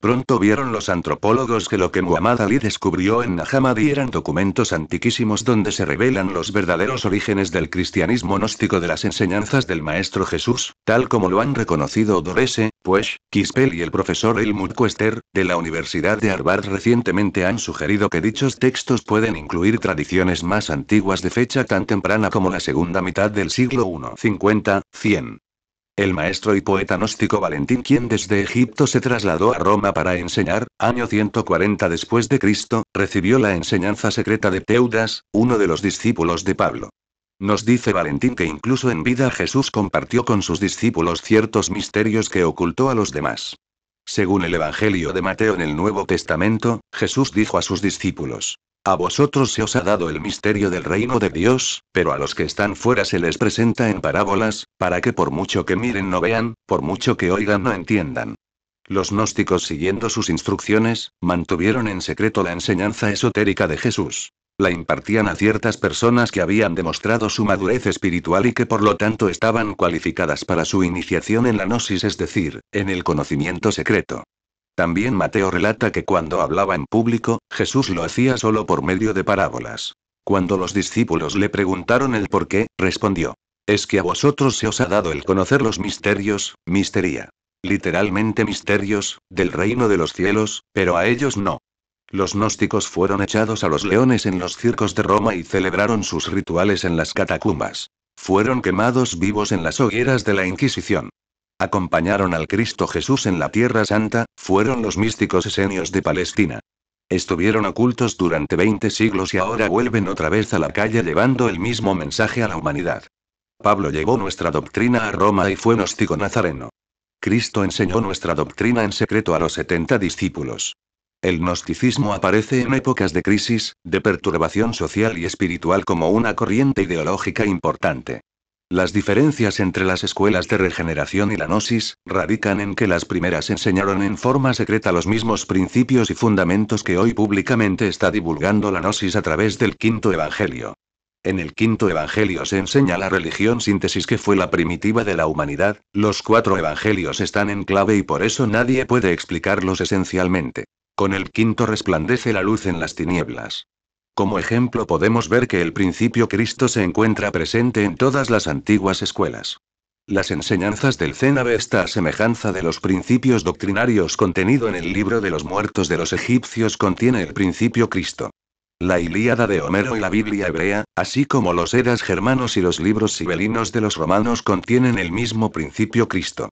Pronto vieron los antropólogos que lo que Muhammad Ali descubrió en Nahamadi eran documentos antiquísimos donde se revelan los verdaderos orígenes del cristianismo gnóstico de las enseñanzas del Maestro Jesús, tal como lo han reconocido Dorese, Puesh, Kispel y el profesor Elmut Quester, de la Universidad de Harvard recientemente han sugerido que dichos textos pueden incluir tradiciones más antiguas de fecha tan temprana como la segunda mitad del siglo I. 50, 100 el maestro y poeta gnóstico Valentín quien desde Egipto se trasladó a Roma para enseñar, año 140 después de Cristo, recibió la enseñanza secreta de Teudas, uno de los discípulos de Pablo. Nos dice Valentín que incluso en vida Jesús compartió con sus discípulos ciertos misterios que ocultó a los demás. Según el Evangelio de Mateo en el Nuevo Testamento, Jesús dijo a sus discípulos, a vosotros se os ha dado el misterio del reino de Dios, pero a los que están fuera se les presenta en parábolas, para que por mucho que miren no vean, por mucho que oigan no entiendan. Los gnósticos siguiendo sus instrucciones, mantuvieron en secreto la enseñanza esotérica de Jesús. La impartían a ciertas personas que habían demostrado su madurez espiritual y que por lo tanto estaban cualificadas para su iniciación en la gnosis, es decir, en el conocimiento secreto. También Mateo relata que cuando hablaba en público, Jesús lo hacía solo por medio de parábolas. Cuando los discípulos le preguntaron el por qué, respondió, es que a vosotros se os ha dado el conocer los misterios, mistería. Literalmente misterios, del reino de los cielos, pero a ellos no. Los gnósticos fueron echados a los leones en los circos de Roma y celebraron sus rituales en las catacumbas. Fueron quemados vivos en las hogueras de la Inquisición acompañaron al Cristo Jesús en la Tierra Santa, fueron los místicos esenios de Palestina. Estuvieron ocultos durante 20 siglos y ahora vuelven otra vez a la calle llevando el mismo mensaje a la humanidad. Pablo llevó nuestra doctrina a Roma y fue gnóstico nazareno. Cristo enseñó nuestra doctrina en secreto a los 70 discípulos. El gnosticismo aparece en épocas de crisis, de perturbación social y espiritual como una corriente ideológica importante. Las diferencias entre las escuelas de regeneración y la gnosis radican en que las primeras enseñaron en forma secreta los mismos principios y fundamentos que hoy públicamente está divulgando la gnosis a través del quinto evangelio. En el quinto evangelio se enseña la religión síntesis que fue la primitiva de la humanidad, los cuatro evangelios están en clave y por eso nadie puede explicarlos esencialmente. Con el quinto resplandece la luz en las tinieblas. Como ejemplo podemos ver que el principio Cristo se encuentra presente en todas las antiguas escuelas. Las enseñanzas del Cénabe está a semejanza de los principios doctrinarios contenido en el libro de los muertos de los egipcios contiene el principio Cristo. La Ilíada de Homero y la Biblia hebrea, así como los Edas germanos y los libros sibelinos de los romanos contienen el mismo principio Cristo.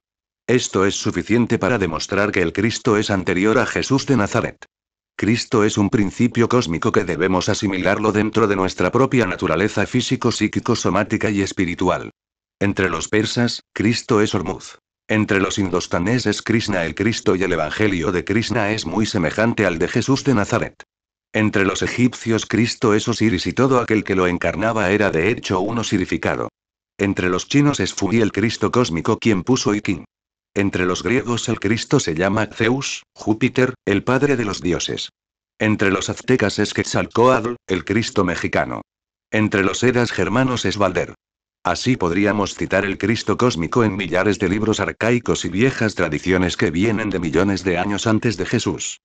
Esto es suficiente para demostrar que el Cristo es anterior a Jesús de Nazaret. Cristo es un principio cósmico que debemos asimilarlo dentro de nuestra propia naturaleza físico-psíquico-somática y espiritual. Entre los persas, Cristo es Hormuz. Entre los indostaneses Krishna el Cristo y el Evangelio de Krishna es muy semejante al de Jesús de Nazaret. Entre los egipcios Cristo es Osiris y todo aquel que lo encarnaba era de hecho un osirificado. Entre los chinos es y el Cristo cósmico quien puso Ikin. Entre los griegos el Cristo se llama Zeus, Júpiter, el padre de los dioses. Entre los aztecas es Quetzalcoatl, el Cristo mexicano. Entre los edas germanos es Valder. Así podríamos citar el Cristo cósmico en millares de libros arcaicos y viejas tradiciones que vienen de millones de años antes de Jesús.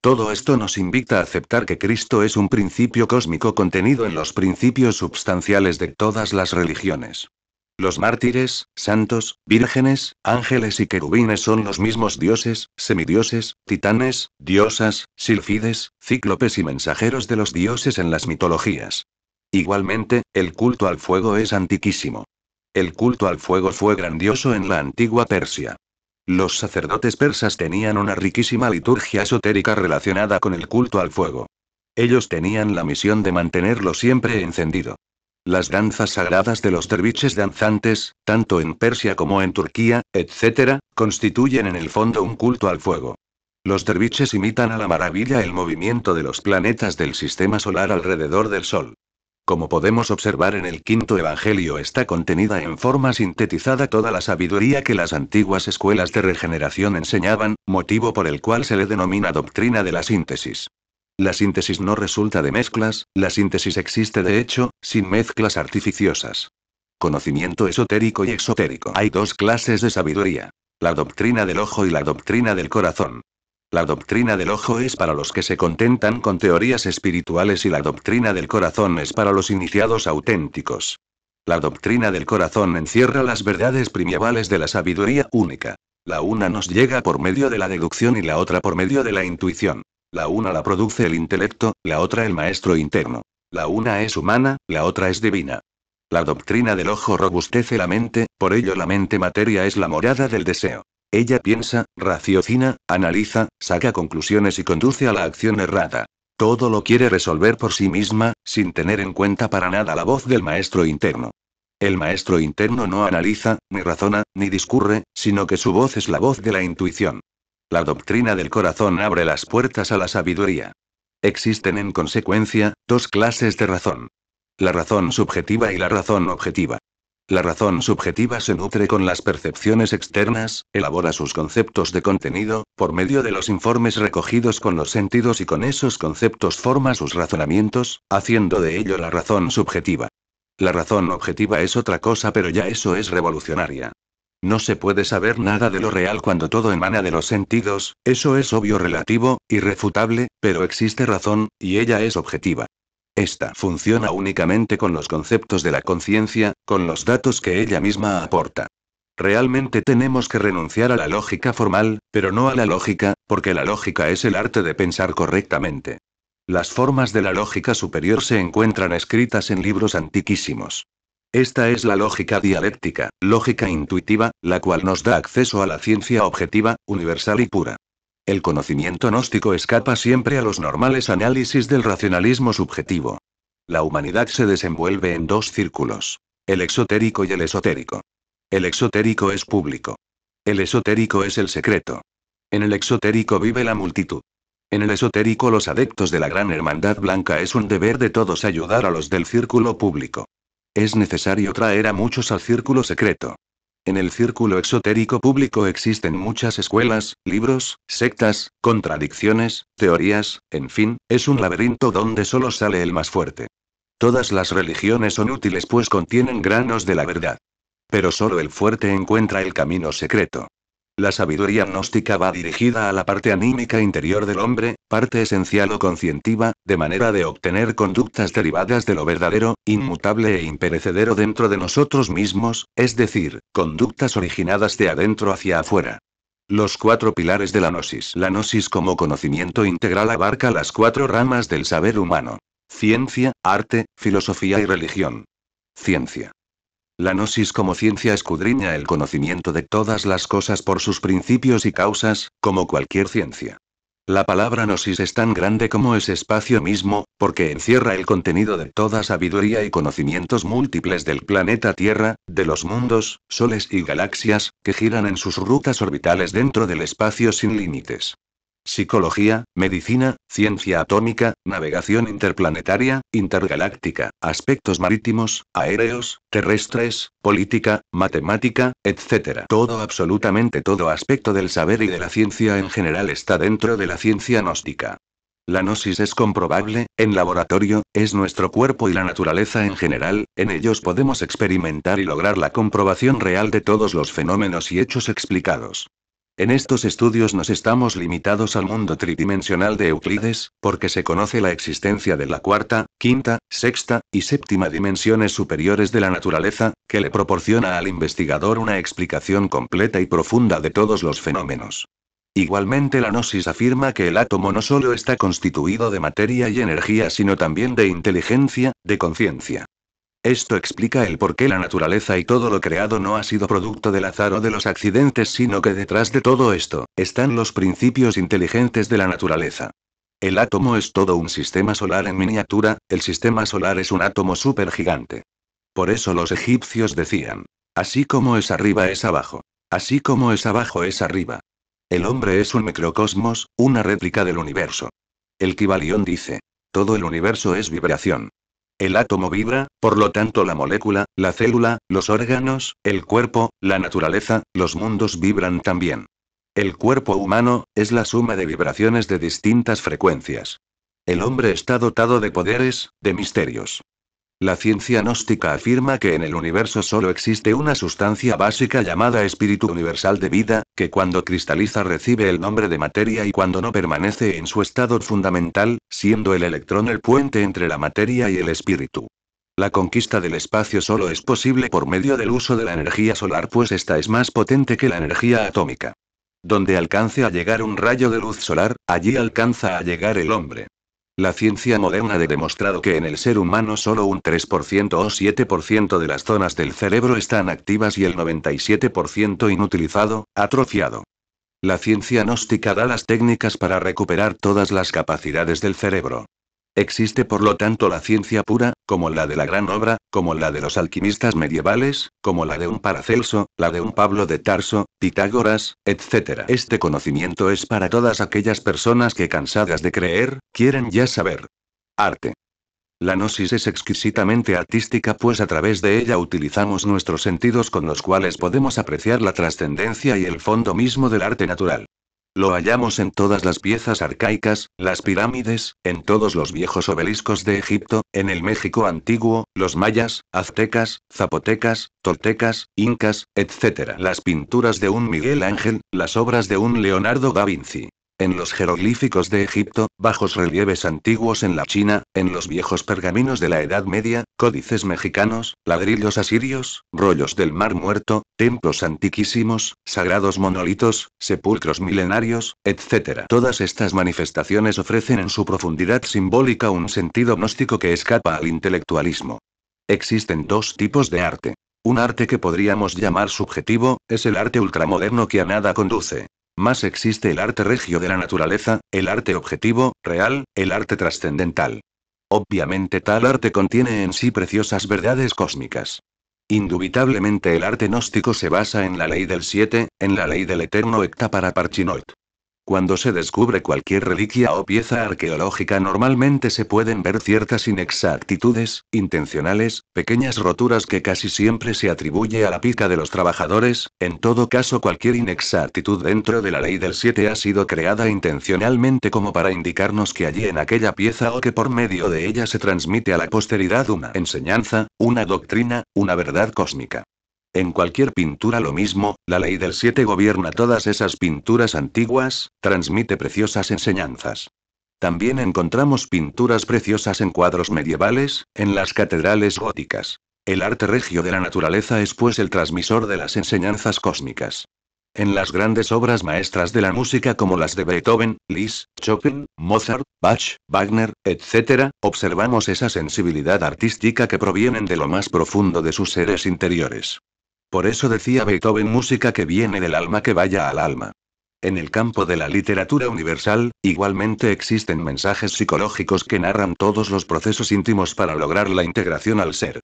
Todo esto nos invita a aceptar que Cristo es un principio cósmico contenido en los principios substanciales de todas las religiones. Los mártires, santos, vírgenes, ángeles y querubines son los mismos dioses, semidioses, titanes, diosas, silfides, cíclopes y mensajeros de los dioses en las mitologías. Igualmente, el culto al fuego es antiquísimo. El culto al fuego fue grandioso en la antigua Persia. Los sacerdotes persas tenían una riquísima liturgia esotérica relacionada con el culto al fuego. Ellos tenían la misión de mantenerlo siempre encendido. Las danzas sagradas de los derviches danzantes, tanto en Persia como en Turquía, etc., constituyen en el fondo un culto al fuego. Los derviches imitan a la maravilla el movimiento de los planetas del sistema solar alrededor del Sol. Como podemos observar en el quinto Evangelio está contenida en forma sintetizada toda la sabiduría que las antiguas escuelas de regeneración enseñaban, motivo por el cual se le denomina doctrina de la síntesis. La síntesis no resulta de mezclas, la síntesis existe de hecho, sin mezclas artificiosas. Conocimiento esotérico y exotérico. Hay dos clases de sabiduría. La doctrina del ojo y la doctrina del corazón. La doctrina del ojo es para los que se contentan con teorías espirituales y la doctrina del corazón es para los iniciados auténticos. La doctrina del corazón encierra las verdades primievales de la sabiduría única. La una nos llega por medio de la deducción y la otra por medio de la intuición. La una la produce el intelecto, la otra el maestro interno. La una es humana, la otra es divina. La doctrina del ojo robustece la mente, por ello la mente materia es la morada del deseo. Ella piensa, raciocina, analiza, saca conclusiones y conduce a la acción errada. Todo lo quiere resolver por sí misma, sin tener en cuenta para nada la voz del maestro interno. El maestro interno no analiza, ni razona, ni discurre, sino que su voz es la voz de la intuición. La doctrina del corazón abre las puertas a la sabiduría. Existen en consecuencia, dos clases de razón. La razón subjetiva y la razón objetiva. La razón subjetiva se nutre con las percepciones externas, elabora sus conceptos de contenido, por medio de los informes recogidos con los sentidos y con esos conceptos forma sus razonamientos, haciendo de ello la razón subjetiva. La razón objetiva es otra cosa pero ya eso es revolucionaria. No se puede saber nada de lo real cuando todo emana de los sentidos, eso es obvio relativo, irrefutable, pero existe razón, y ella es objetiva. Esta funciona únicamente con los conceptos de la conciencia, con los datos que ella misma aporta. Realmente tenemos que renunciar a la lógica formal, pero no a la lógica, porque la lógica es el arte de pensar correctamente. Las formas de la lógica superior se encuentran escritas en libros antiquísimos. Esta es la lógica dialéctica, lógica intuitiva, la cual nos da acceso a la ciencia objetiva, universal y pura. El conocimiento gnóstico escapa siempre a los normales análisis del racionalismo subjetivo. La humanidad se desenvuelve en dos círculos, el exotérico y el esotérico. El exotérico es público. El esotérico es el secreto. En el exotérico vive la multitud. En el esotérico los adeptos de la Gran Hermandad Blanca es un deber de todos ayudar a los del círculo público. Es necesario traer a muchos al círculo secreto. En el círculo exotérico público existen muchas escuelas, libros, sectas, contradicciones, teorías, en fin, es un laberinto donde solo sale el más fuerte. Todas las religiones son útiles pues contienen granos de la verdad. Pero solo el fuerte encuentra el camino secreto. La sabiduría gnóstica va dirigida a la parte anímica interior del hombre, parte esencial o conscientiva, de manera de obtener conductas derivadas de lo verdadero, inmutable e imperecedero dentro de nosotros mismos, es decir, conductas originadas de adentro hacia afuera. Los cuatro pilares de la gnosis. La gnosis como conocimiento integral abarca las cuatro ramas del saber humano. Ciencia, arte, filosofía y religión. Ciencia. La gnosis como ciencia escudriña el conocimiento de todas las cosas por sus principios y causas, como cualquier ciencia. La palabra gnosis es tan grande como es espacio mismo, porque encierra el contenido de toda sabiduría y conocimientos múltiples del planeta Tierra, de los mundos, soles y galaxias, que giran en sus rutas orbitales dentro del espacio sin límites. Psicología, medicina, ciencia atómica, navegación interplanetaria, intergaláctica, aspectos marítimos, aéreos, terrestres, política, matemática, etc. Todo, absolutamente todo aspecto del saber y de la ciencia en general está dentro de la ciencia gnóstica. La gnosis es comprobable, en laboratorio, es nuestro cuerpo y la naturaleza en general, en ellos podemos experimentar y lograr la comprobación real de todos los fenómenos y hechos explicados. En estos estudios nos estamos limitados al mundo tridimensional de Euclides, porque se conoce la existencia de la cuarta, quinta, sexta y séptima dimensiones superiores de la naturaleza, que le proporciona al investigador una explicación completa y profunda de todos los fenómenos. Igualmente la gnosis afirma que el átomo no solo está constituido de materia y energía, sino también de inteligencia, de conciencia. Esto explica el por qué la naturaleza y todo lo creado no ha sido producto del azar o de los accidentes, sino que detrás de todo esto, están los principios inteligentes de la naturaleza. El átomo es todo un sistema solar en miniatura, el sistema solar es un átomo supergigante. Por eso los egipcios decían, así como es arriba es abajo, así como es abajo es arriba. El hombre es un microcosmos, una réplica del universo. El Kibalión dice, todo el universo es vibración. El átomo vibra, por lo tanto la molécula, la célula, los órganos, el cuerpo, la naturaleza, los mundos vibran también. El cuerpo humano, es la suma de vibraciones de distintas frecuencias. El hombre está dotado de poderes, de misterios. La ciencia gnóstica afirma que en el universo solo existe una sustancia básica llamada espíritu universal de vida, que cuando cristaliza recibe el nombre de materia y cuando no permanece en su estado fundamental, siendo el electrón el puente entre la materia y el espíritu. La conquista del espacio solo es posible por medio del uso de la energía solar, pues esta es más potente que la energía atómica. Donde alcance a llegar un rayo de luz solar, allí alcanza a llegar el hombre. La ciencia moderna ha demostrado que en el ser humano solo un 3% o 7% de las zonas del cerebro están activas y el 97% inutilizado, atrofiado. La ciencia gnóstica da las técnicas para recuperar todas las capacidades del cerebro. Existe por lo tanto la ciencia pura, como la de la gran obra, como la de los alquimistas medievales, como la de un Paracelso, la de un Pablo de Tarso, Pitágoras, etc. Este conocimiento es para todas aquellas personas que cansadas de creer, quieren ya saber. Arte. La gnosis es exquisitamente artística pues a través de ella utilizamos nuestros sentidos con los cuales podemos apreciar la trascendencia y el fondo mismo del arte natural. Lo hallamos en todas las piezas arcaicas, las pirámides, en todos los viejos obeliscos de Egipto, en el México antiguo, los mayas, aztecas, zapotecas, toltecas, incas, etc. Las pinturas de un Miguel Ángel, las obras de un Leonardo da Vinci, en los jeroglíficos de Egipto, bajos relieves antiguos en la China, en los viejos pergaminos de la Edad Media, códices mexicanos, ladrillos asirios, rollos del Mar Muerto, templos antiquísimos, sagrados monolitos, sepulcros milenarios, etc. Todas estas manifestaciones ofrecen en su profundidad simbólica un sentido gnóstico que escapa al intelectualismo. Existen dos tipos de arte. Un arte que podríamos llamar subjetivo, es el arte ultramoderno que a nada conduce. Más existe el arte regio de la naturaleza, el arte objetivo, real, el arte trascendental. Obviamente tal arte contiene en sí preciosas verdades cósmicas. Indubitablemente el arte gnóstico se basa en la ley del siete, en la ley del eterno Ecta para Parchinot. Cuando se descubre cualquier reliquia o pieza arqueológica normalmente se pueden ver ciertas inexactitudes, intencionales, pequeñas roturas que casi siempre se atribuye a la pica de los trabajadores, en todo caso cualquier inexactitud dentro de la ley del 7 ha sido creada intencionalmente como para indicarnos que allí en aquella pieza o que por medio de ella se transmite a la posteridad una enseñanza, una doctrina, una verdad cósmica. En cualquier pintura lo mismo, la ley del 7 gobierna todas esas pinturas antiguas, transmite preciosas enseñanzas. También encontramos pinturas preciosas en cuadros medievales, en las catedrales góticas. El arte regio de la naturaleza es pues el transmisor de las enseñanzas cósmicas. En las grandes obras maestras de la música como las de Beethoven, Liszt, Chopin, Mozart, Bach, Wagner, etc., observamos esa sensibilidad artística que provienen de lo más profundo de sus seres interiores. Por eso decía Beethoven música que viene del alma que vaya al alma. En el campo de la literatura universal, igualmente existen mensajes psicológicos que narran todos los procesos íntimos para lograr la integración al ser.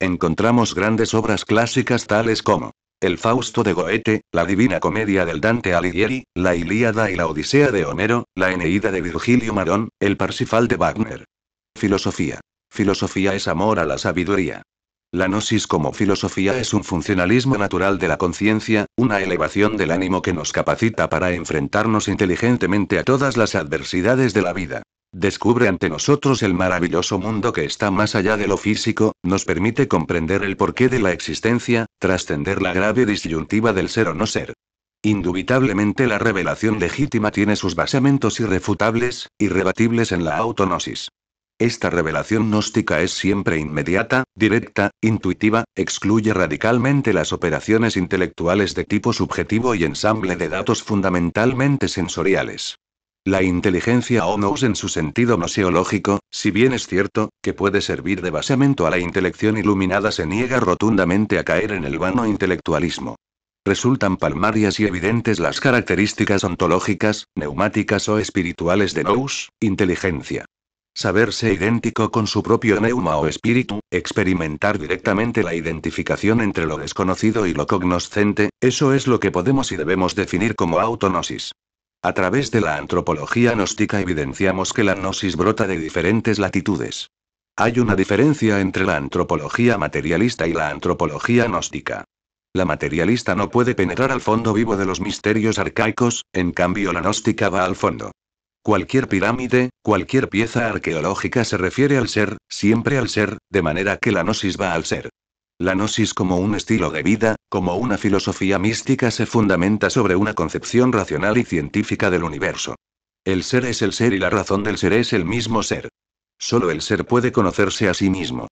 Encontramos grandes obras clásicas tales como El Fausto de Goethe, la Divina Comedia del Dante Alighieri, la Ilíada y la Odisea de Homero, la Eneida de Virgilio Marón, el Parsifal de Wagner. Filosofía. Filosofía es amor a la sabiduría. La gnosis como filosofía es un funcionalismo natural de la conciencia, una elevación del ánimo que nos capacita para enfrentarnos inteligentemente a todas las adversidades de la vida. Descubre ante nosotros el maravilloso mundo que está más allá de lo físico, nos permite comprender el porqué de la existencia, trascender la grave disyuntiva del ser o no ser. Indubitablemente la revelación legítima tiene sus basamentos irrefutables, irrebatibles en la autonosis. Esta revelación gnóstica es siempre inmediata, directa, intuitiva, excluye radicalmente las operaciones intelectuales de tipo subjetivo y ensamble de datos fundamentalmente sensoriales. La inteligencia o nous en su sentido noseológico, si bien es cierto que puede servir de basamento a la intelección iluminada, se niega rotundamente a caer en el vano intelectualismo. Resultan palmarias y evidentes las características ontológicas, neumáticas o espirituales de nous, inteligencia. Saberse idéntico con su propio neuma o espíritu, experimentar directamente la identificación entre lo desconocido y lo cognoscente, eso es lo que podemos y debemos definir como autonosis. A través de la antropología gnóstica evidenciamos que la gnosis brota de diferentes latitudes. Hay una diferencia entre la antropología materialista y la antropología gnóstica. La materialista no puede penetrar al fondo vivo de los misterios arcaicos, en cambio la gnóstica va al fondo. Cualquier pirámide, cualquier pieza arqueológica se refiere al ser, siempre al ser, de manera que la gnosis va al ser. La gnosis como un estilo de vida, como una filosofía mística se fundamenta sobre una concepción racional y científica del universo. El ser es el ser y la razón del ser es el mismo ser. Solo el ser puede conocerse a sí mismo.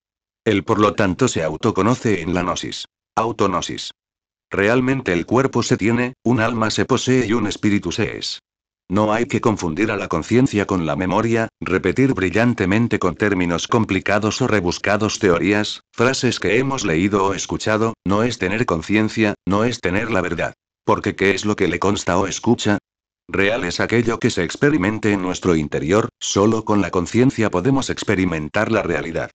Él por lo tanto se autoconoce en la gnosis. Autonosis. Realmente el cuerpo se tiene, un alma se posee y un espíritu se es. No hay que confundir a la conciencia con la memoria, repetir brillantemente con términos complicados o rebuscados teorías, frases que hemos leído o escuchado, no es tener conciencia, no es tener la verdad. Porque ¿qué es lo que le consta o escucha? Real es aquello que se experimente en nuestro interior, solo con la conciencia podemos experimentar la realidad.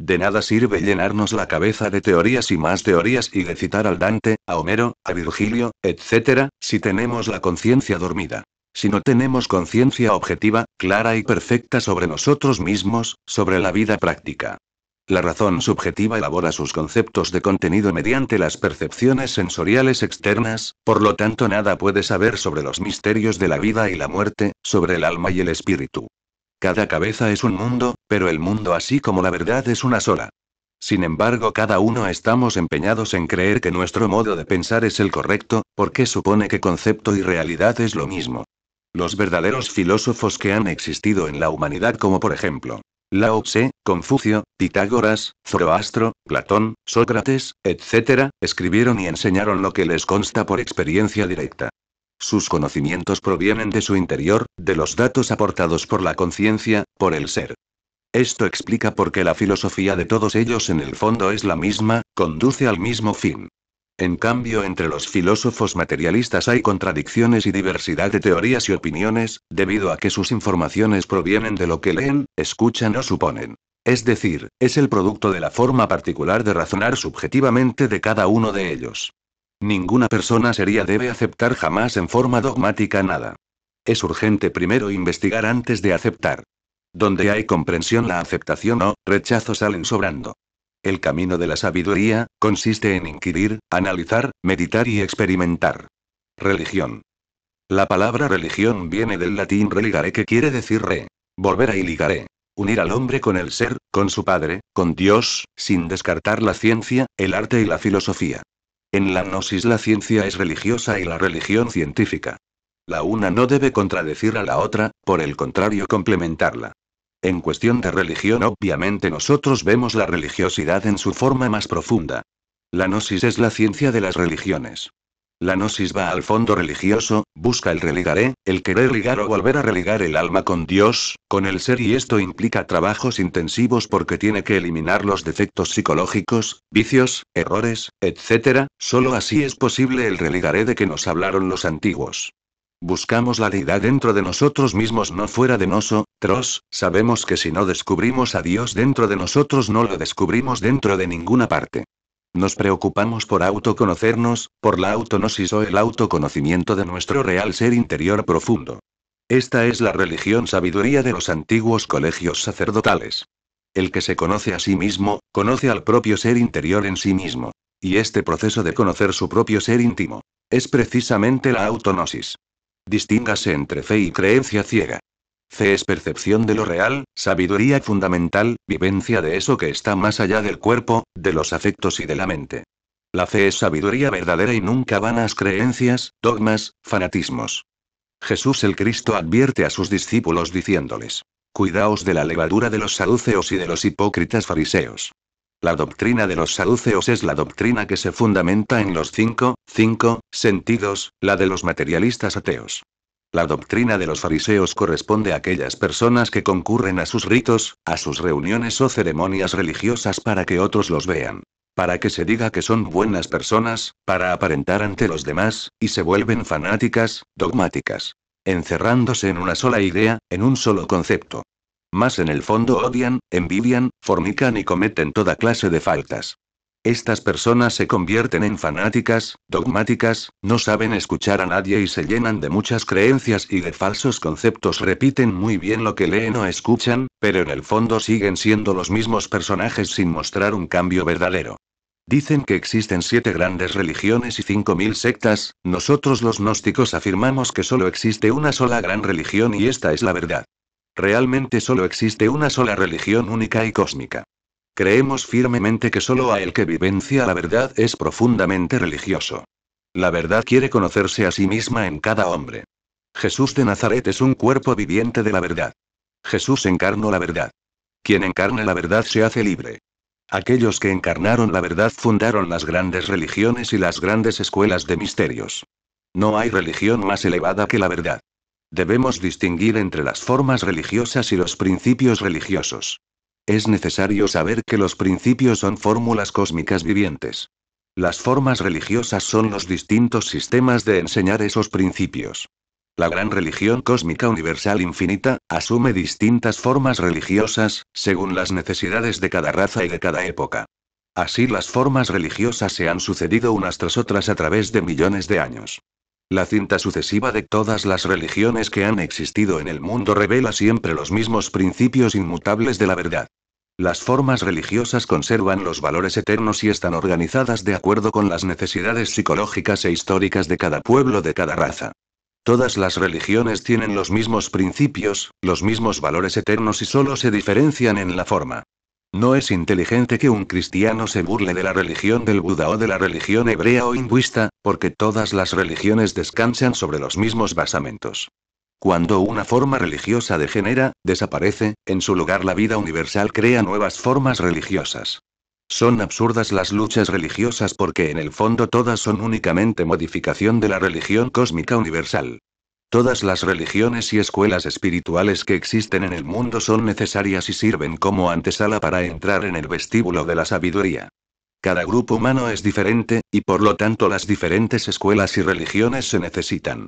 De nada sirve llenarnos la cabeza de teorías y más teorías y de citar al Dante, a Homero, a Virgilio, etc., si tenemos la conciencia dormida si no tenemos conciencia objetiva, clara y perfecta sobre nosotros mismos, sobre la vida práctica. La razón subjetiva elabora sus conceptos de contenido mediante las percepciones sensoriales externas, por lo tanto nada puede saber sobre los misterios de la vida y la muerte, sobre el alma y el espíritu. Cada cabeza es un mundo, pero el mundo así como la verdad es una sola. Sin embargo, cada uno estamos empeñados en creer que nuestro modo de pensar es el correcto, porque supone que concepto y realidad es lo mismo. Los verdaderos filósofos que han existido en la humanidad como por ejemplo Lao Tse, Confucio, Pitágoras, Zoroastro, Platón, Sócrates, etc., escribieron y enseñaron lo que les consta por experiencia directa. Sus conocimientos provienen de su interior, de los datos aportados por la conciencia, por el ser. Esto explica por qué la filosofía de todos ellos en el fondo es la misma, conduce al mismo fin. En cambio, entre los filósofos materialistas hay contradicciones y diversidad de teorías y opiniones, debido a que sus informaciones provienen de lo que leen, escuchan o suponen. Es decir, es el producto de la forma particular de razonar subjetivamente de cada uno de ellos. Ninguna persona sería debe aceptar jamás en forma dogmática nada. Es urgente primero investigar antes de aceptar. Donde hay comprensión la aceptación o rechazo salen sobrando. El camino de la sabiduría, consiste en inquirir, analizar, meditar y experimentar. Religión. La palabra religión viene del latín religare que quiere decir re. Volver a iligare. Unir al hombre con el ser, con su padre, con Dios, sin descartar la ciencia, el arte y la filosofía. En la gnosis la ciencia es religiosa y la religión científica. La una no debe contradecir a la otra, por el contrario complementarla. En cuestión de religión obviamente nosotros vemos la religiosidad en su forma más profunda. La gnosis es la ciencia de las religiones. La gnosis va al fondo religioso, busca el religaré, el querer ligar o volver a religar el alma con Dios, con el ser y esto implica trabajos intensivos porque tiene que eliminar los defectos psicológicos, vicios, errores, etc. Solo así es posible el religaré de que nos hablaron los antiguos. Buscamos la deidad dentro de nosotros mismos, no fuera de nosotros, sabemos que si no descubrimos a Dios dentro de nosotros no lo descubrimos dentro de ninguna parte. Nos preocupamos por autoconocernos, por la autonosis o el autoconocimiento de nuestro real ser interior profundo. Esta es la religión sabiduría de los antiguos colegios sacerdotales. El que se conoce a sí mismo, conoce al propio ser interior en sí mismo. Y este proceso de conocer su propio ser íntimo, es precisamente la autonosis. Distíngase entre fe y creencia ciega. Fe es percepción de lo real, sabiduría fundamental, vivencia de eso que está más allá del cuerpo, de los afectos y de la mente. La fe es sabiduría verdadera y nunca vanas creencias, dogmas, fanatismos. Jesús el Cristo advierte a sus discípulos diciéndoles, Cuidaos de la levadura de los saduceos y de los hipócritas fariseos. La doctrina de los saduceos es la doctrina que se fundamenta en los cinco, cinco, sentidos, la de los materialistas ateos. La doctrina de los fariseos corresponde a aquellas personas que concurren a sus ritos, a sus reuniones o ceremonias religiosas para que otros los vean. Para que se diga que son buenas personas, para aparentar ante los demás, y se vuelven fanáticas, dogmáticas. Encerrándose en una sola idea, en un solo concepto. Más en el fondo odian, envidian, fornican y cometen toda clase de faltas. Estas personas se convierten en fanáticas, dogmáticas, no saben escuchar a nadie y se llenan de muchas creencias y de falsos conceptos. Repiten muy bien lo que leen o escuchan, pero en el fondo siguen siendo los mismos personajes sin mostrar un cambio verdadero. Dicen que existen siete grandes religiones y cinco mil sectas, nosotros los gnósticos afirmamos que solo existe una sola gran religión y esta es la verdad. Realmente solo existe una sola religión única y cósmica. Creemos firmemente que solo a el que vivencia la verdad es profundamente religioso. La verdad quiere conocerse a sí misma en cada hombre. Jesús de Nazaret es un cuerpo viviente de la verdad. Jesús encarnó la verdad. Quien encarna la verdad se hace libre. Aquellos que encarnaron la verdad fundaron las grandes religiones y las grandes escuelas de misterios. No hay religión más elevada que la verdad. Debemos distinguir entre las formas religiosas y los principios religiosos. Es necesario saber que los principios son fórmulas cósmicas vivientes. Las formas religiosas son los distintos sistemas de enseñar esos principios. La gran religión cósmica universal infinita, asume distintas formas religiosas, según las necesidades de cada raza y de cada época. Así las formas religiosas se han sucedido unas tras otras a través de millones de años. La cinta sucesiva de todas las religiones que han existido en el mundo revela siempre los mismos principios inmutables de la verdad. Las formas religiosas conservan los valores eternos y están organizadas de acuerdo con las necesidades psicológicas e históricas de cada pueblo, de cada raza. Todas las religiones tienen los mismos principios, los mismos valores eternos y solo se diferencian en la forma. No es inteligente que un cristiano se burle de la religión del Buda o de la religión hebrea o hinduista, porque todas las religiones descansan sobre los mismos basamentos. Cuando una forma religiosa degenera, desaparece, en su lugar la vida universal crea nuevas formas religiosas. Son absurdas las luchas religiosas porque en el fondo todas son únicamente modificación de la religión cósmica universal. Todas las religiones y escuelas espirituales que existen en el mundo son necesarias y sirven como antesala para entrar en el vestíbulo de la sabiduría. Cada grupo humano es diferente, y por lo tanto las diferentes escuelas y religiones se necesitan.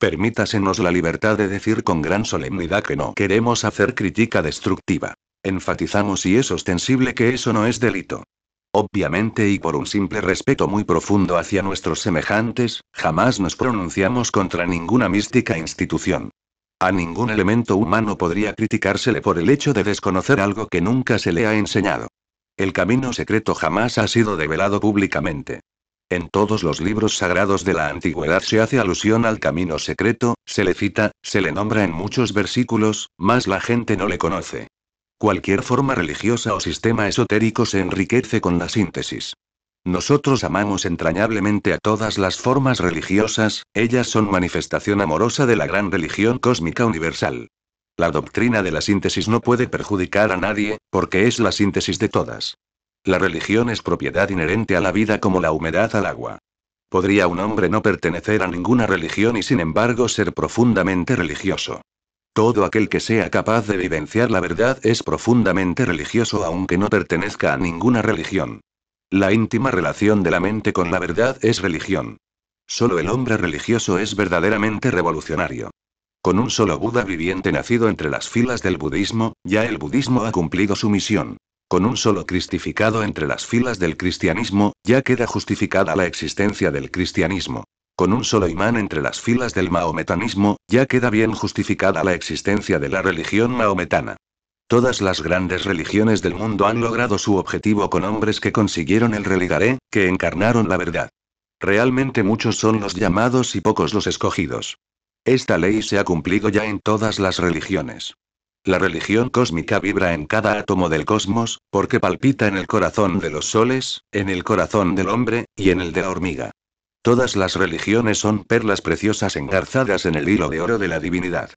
Permítasenos la libertad de decir con gran solemnidad que no queremos hacer crítica destructiva. Enfatizamos y es ostensible que eso no es delito. Obviamente y por un simple respeto muy profundo hacia nuestros semejantes, jamás nos pronunciamos contra ninguna mística institución. A ningún elemento humano podría criticársele por el hecho de desconocer algo que nunca se le ha enseñado. El camino secreto jamás ha sido develado públicamente. En todos los libros sagrados de la antigüedad se hace alusión al camino secreto, se le cita, se le nombra en muchos versículos, mas la gente no le conoce. Cualquier forma religiosa o sistema esotérico se enriquece con la síntesis. Nosotros amamos entrañablemente a todas las formas religiosas, ellas son manifestación amorosa de la gran religión cósmica universal. La doctrina de la síntesis no puede perjudicar a nadie, porque es la síntesis de todas. La religión es propiedad inherente a la vida como la humedad al agua. Podría un hombre no pertenecer a ninguna religión y sin embargo ser profundamente religioso. Todo aquel que sea capaz de vivenciar la verdad es profundamente religioso aunque no pertenezca a ninguna religión. La íntima relación de la mente con la verdad es religión. Solo el hombre religioso es verdaderamente revolucionario. Con un solo Buda viviente nacido entre las filas del budismo, ya el budismo ha cumplido su misión. Con un solo cristificado entre las filas del cristianismo, ya queda justificada la existencia del cristianismo. Con un solo imán entre las filas del maometanismo, ya queda bien justificada la existencia de la religión maometana. Todas las grandes religiones del mundo han logrado su objetivo con hombres que consiguieron el religaré, que encarnaron la verdad. Realmente muchos son los llamados y pocos los escogidos. Esta ley se ha cumplido ya en todas las religiones. La religión cósmica vibra en cada átomo del cosmos, porque palpita en el corazón de los soles, en el corazón del hombre, y en el de la hormiga. Todas las religiones son perlas preciosas engarzadas en el hilo de oro de la divinidad.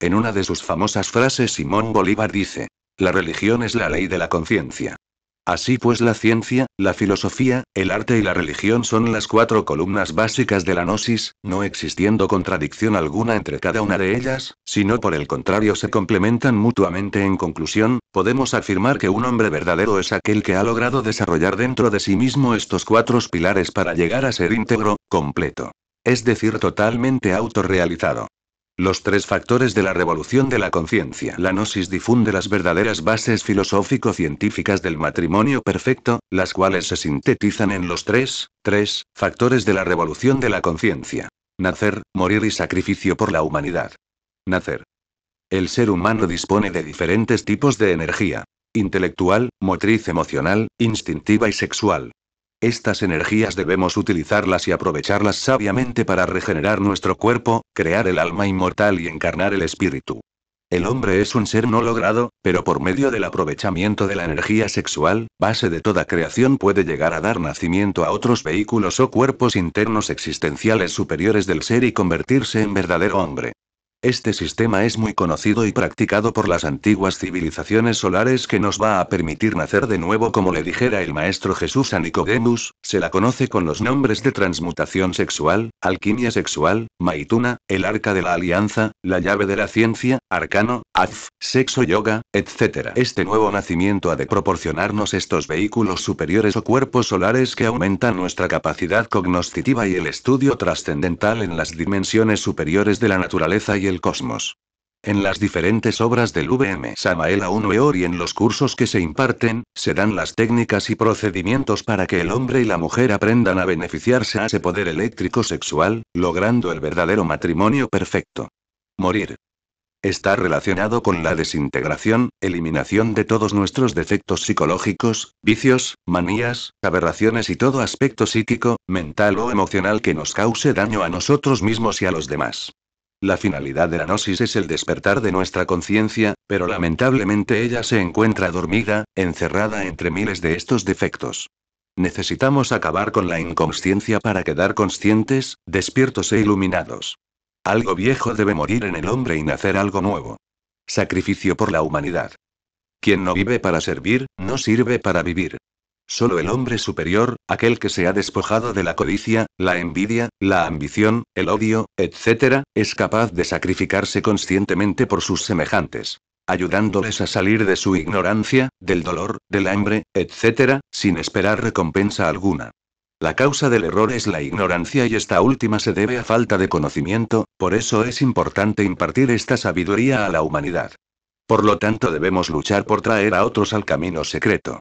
En una de sus famosas frases Simón Bolívar dice, la religión es la ley de la conciencia. Así pues la ciencia, la filosofía, el arte y la religión son las cuatro columnas básicas de la gnosis, no existiendo contradicción alguna entre cada una de ellas, sino por el contrario se complementan mutuamente. En conclusión, podemos afirmar que un hombre verdadero es aquel que ha logrado desarrollar dentro de sí mismo estos cuatro pilares para llegar a ser íntegro, completo. Es decir, totalmente autorrealizado. Los tres factores de la revolución de la conciencia. La gnosis difunde las verdaderas bases filosófico-científicas del matrimonio perfecto, las cuales se sintetizan en los tres, tres, factores de la revolución de la conciencia. Nacer, morir y sacrificio por la humanidad. Nacer. El ser humano dispone de diferentes tipos de energía. Intelectual, motriz emocional, instintiva y sexual. Estas energías debemos utilizarlas y aprovecharlas sabiamente para regenerar nuestro cuerpo, crear el alma inmortal y encarnar el espíritu. El hombre es un ser no logrado, pero por medio del aprovechamiento de la energía sexual, base de toda creación puede llegar a dar nacimiento a otros vehículos o cuerpos internos existenciales superiores del ser y convertirse en verdadero hombre. Este sistema es muy conocido y practicado por las antiguas civilizaciones solares que nos va a permitir nacer de nuevo como le dijera el maestro Jesús a Nicodemus, se la conoce con los nombres de transmutación sexual, alquimia sexual, maituna, el arca de la alianza, la llave de la ciencia, arcano, az, sexo yoga, etc. Este nuevo nacimiento ha de proporcionarnos estos vehículos superiores o cuerpos solares que aumentan nuestra capacidad cognoscitiva y el estudio trascendental en las dimensiones superiores de la naturaleza y el el cosmos. En las diferentes obras del VM Samael 1 y en los cursos que se imparten, se dan las técnicas y procedimientos para que el hombre y la mujer aprendan a beneficiarse a ese poder eléctrico sexual, logrando el verdadero matrimonio perfecto. Morir. Está relacionado con la desintegración, eliminación de todos nuestros defectos psicológicos, vicios, manías, aberraciones y todo aspecto psíquico, mental o emocional que nos cause daño a nosotros mismos y a los demás. La finalidad de la gnosis es el despertar de nuestra conciencia, pero lamentablemente ella se encuentra dormida, encerrada entre miles de estos defectos. Necesitamos acabar con la inconsciencia para quedar conscientes, despiertos e iluminados. Algo viejo debe morir en el hombre y nacer algo nuevo. Sacrificio por la humanidad. Quien no vive para servir, no sirve para vivir. Solo el hombre superior, aquel que se ha despojado de la codicia, la envidia, la ambición, el odio, etc., es capaz de sacrificarse conscientemente por sus semejantes, ayudándoles a salir de su ignorancia, del dolor, del hambre, etc., sin esperar recompensa alguna. La causa del error es la ignorancia y esta última se debe a falta de conocimiento, por eso es importante impartir esta sabiduría a la humanidad. Por lo tanto debemos luchar por traer a otros al camino secreto.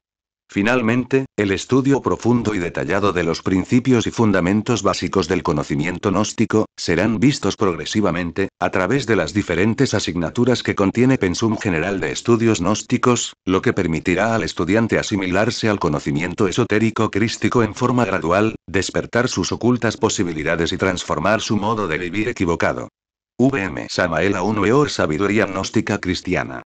Finalmente, el estudio profundo y detallado de los principios y fundamentos básicos del conocimiento gnóstico, serán vistos progresivamente, a través de las diferentes asignaturas que contiene Pensum General de Estudios Gnósticos, lo que permitirá al estudiante asimilarse al conocimiento esotérico crístico en forma gradual, despertar sus ocultas posibilidades y transformar su modo de vivir equivocado. VM Samael Weor Sabiduría Gnóstica Cristiana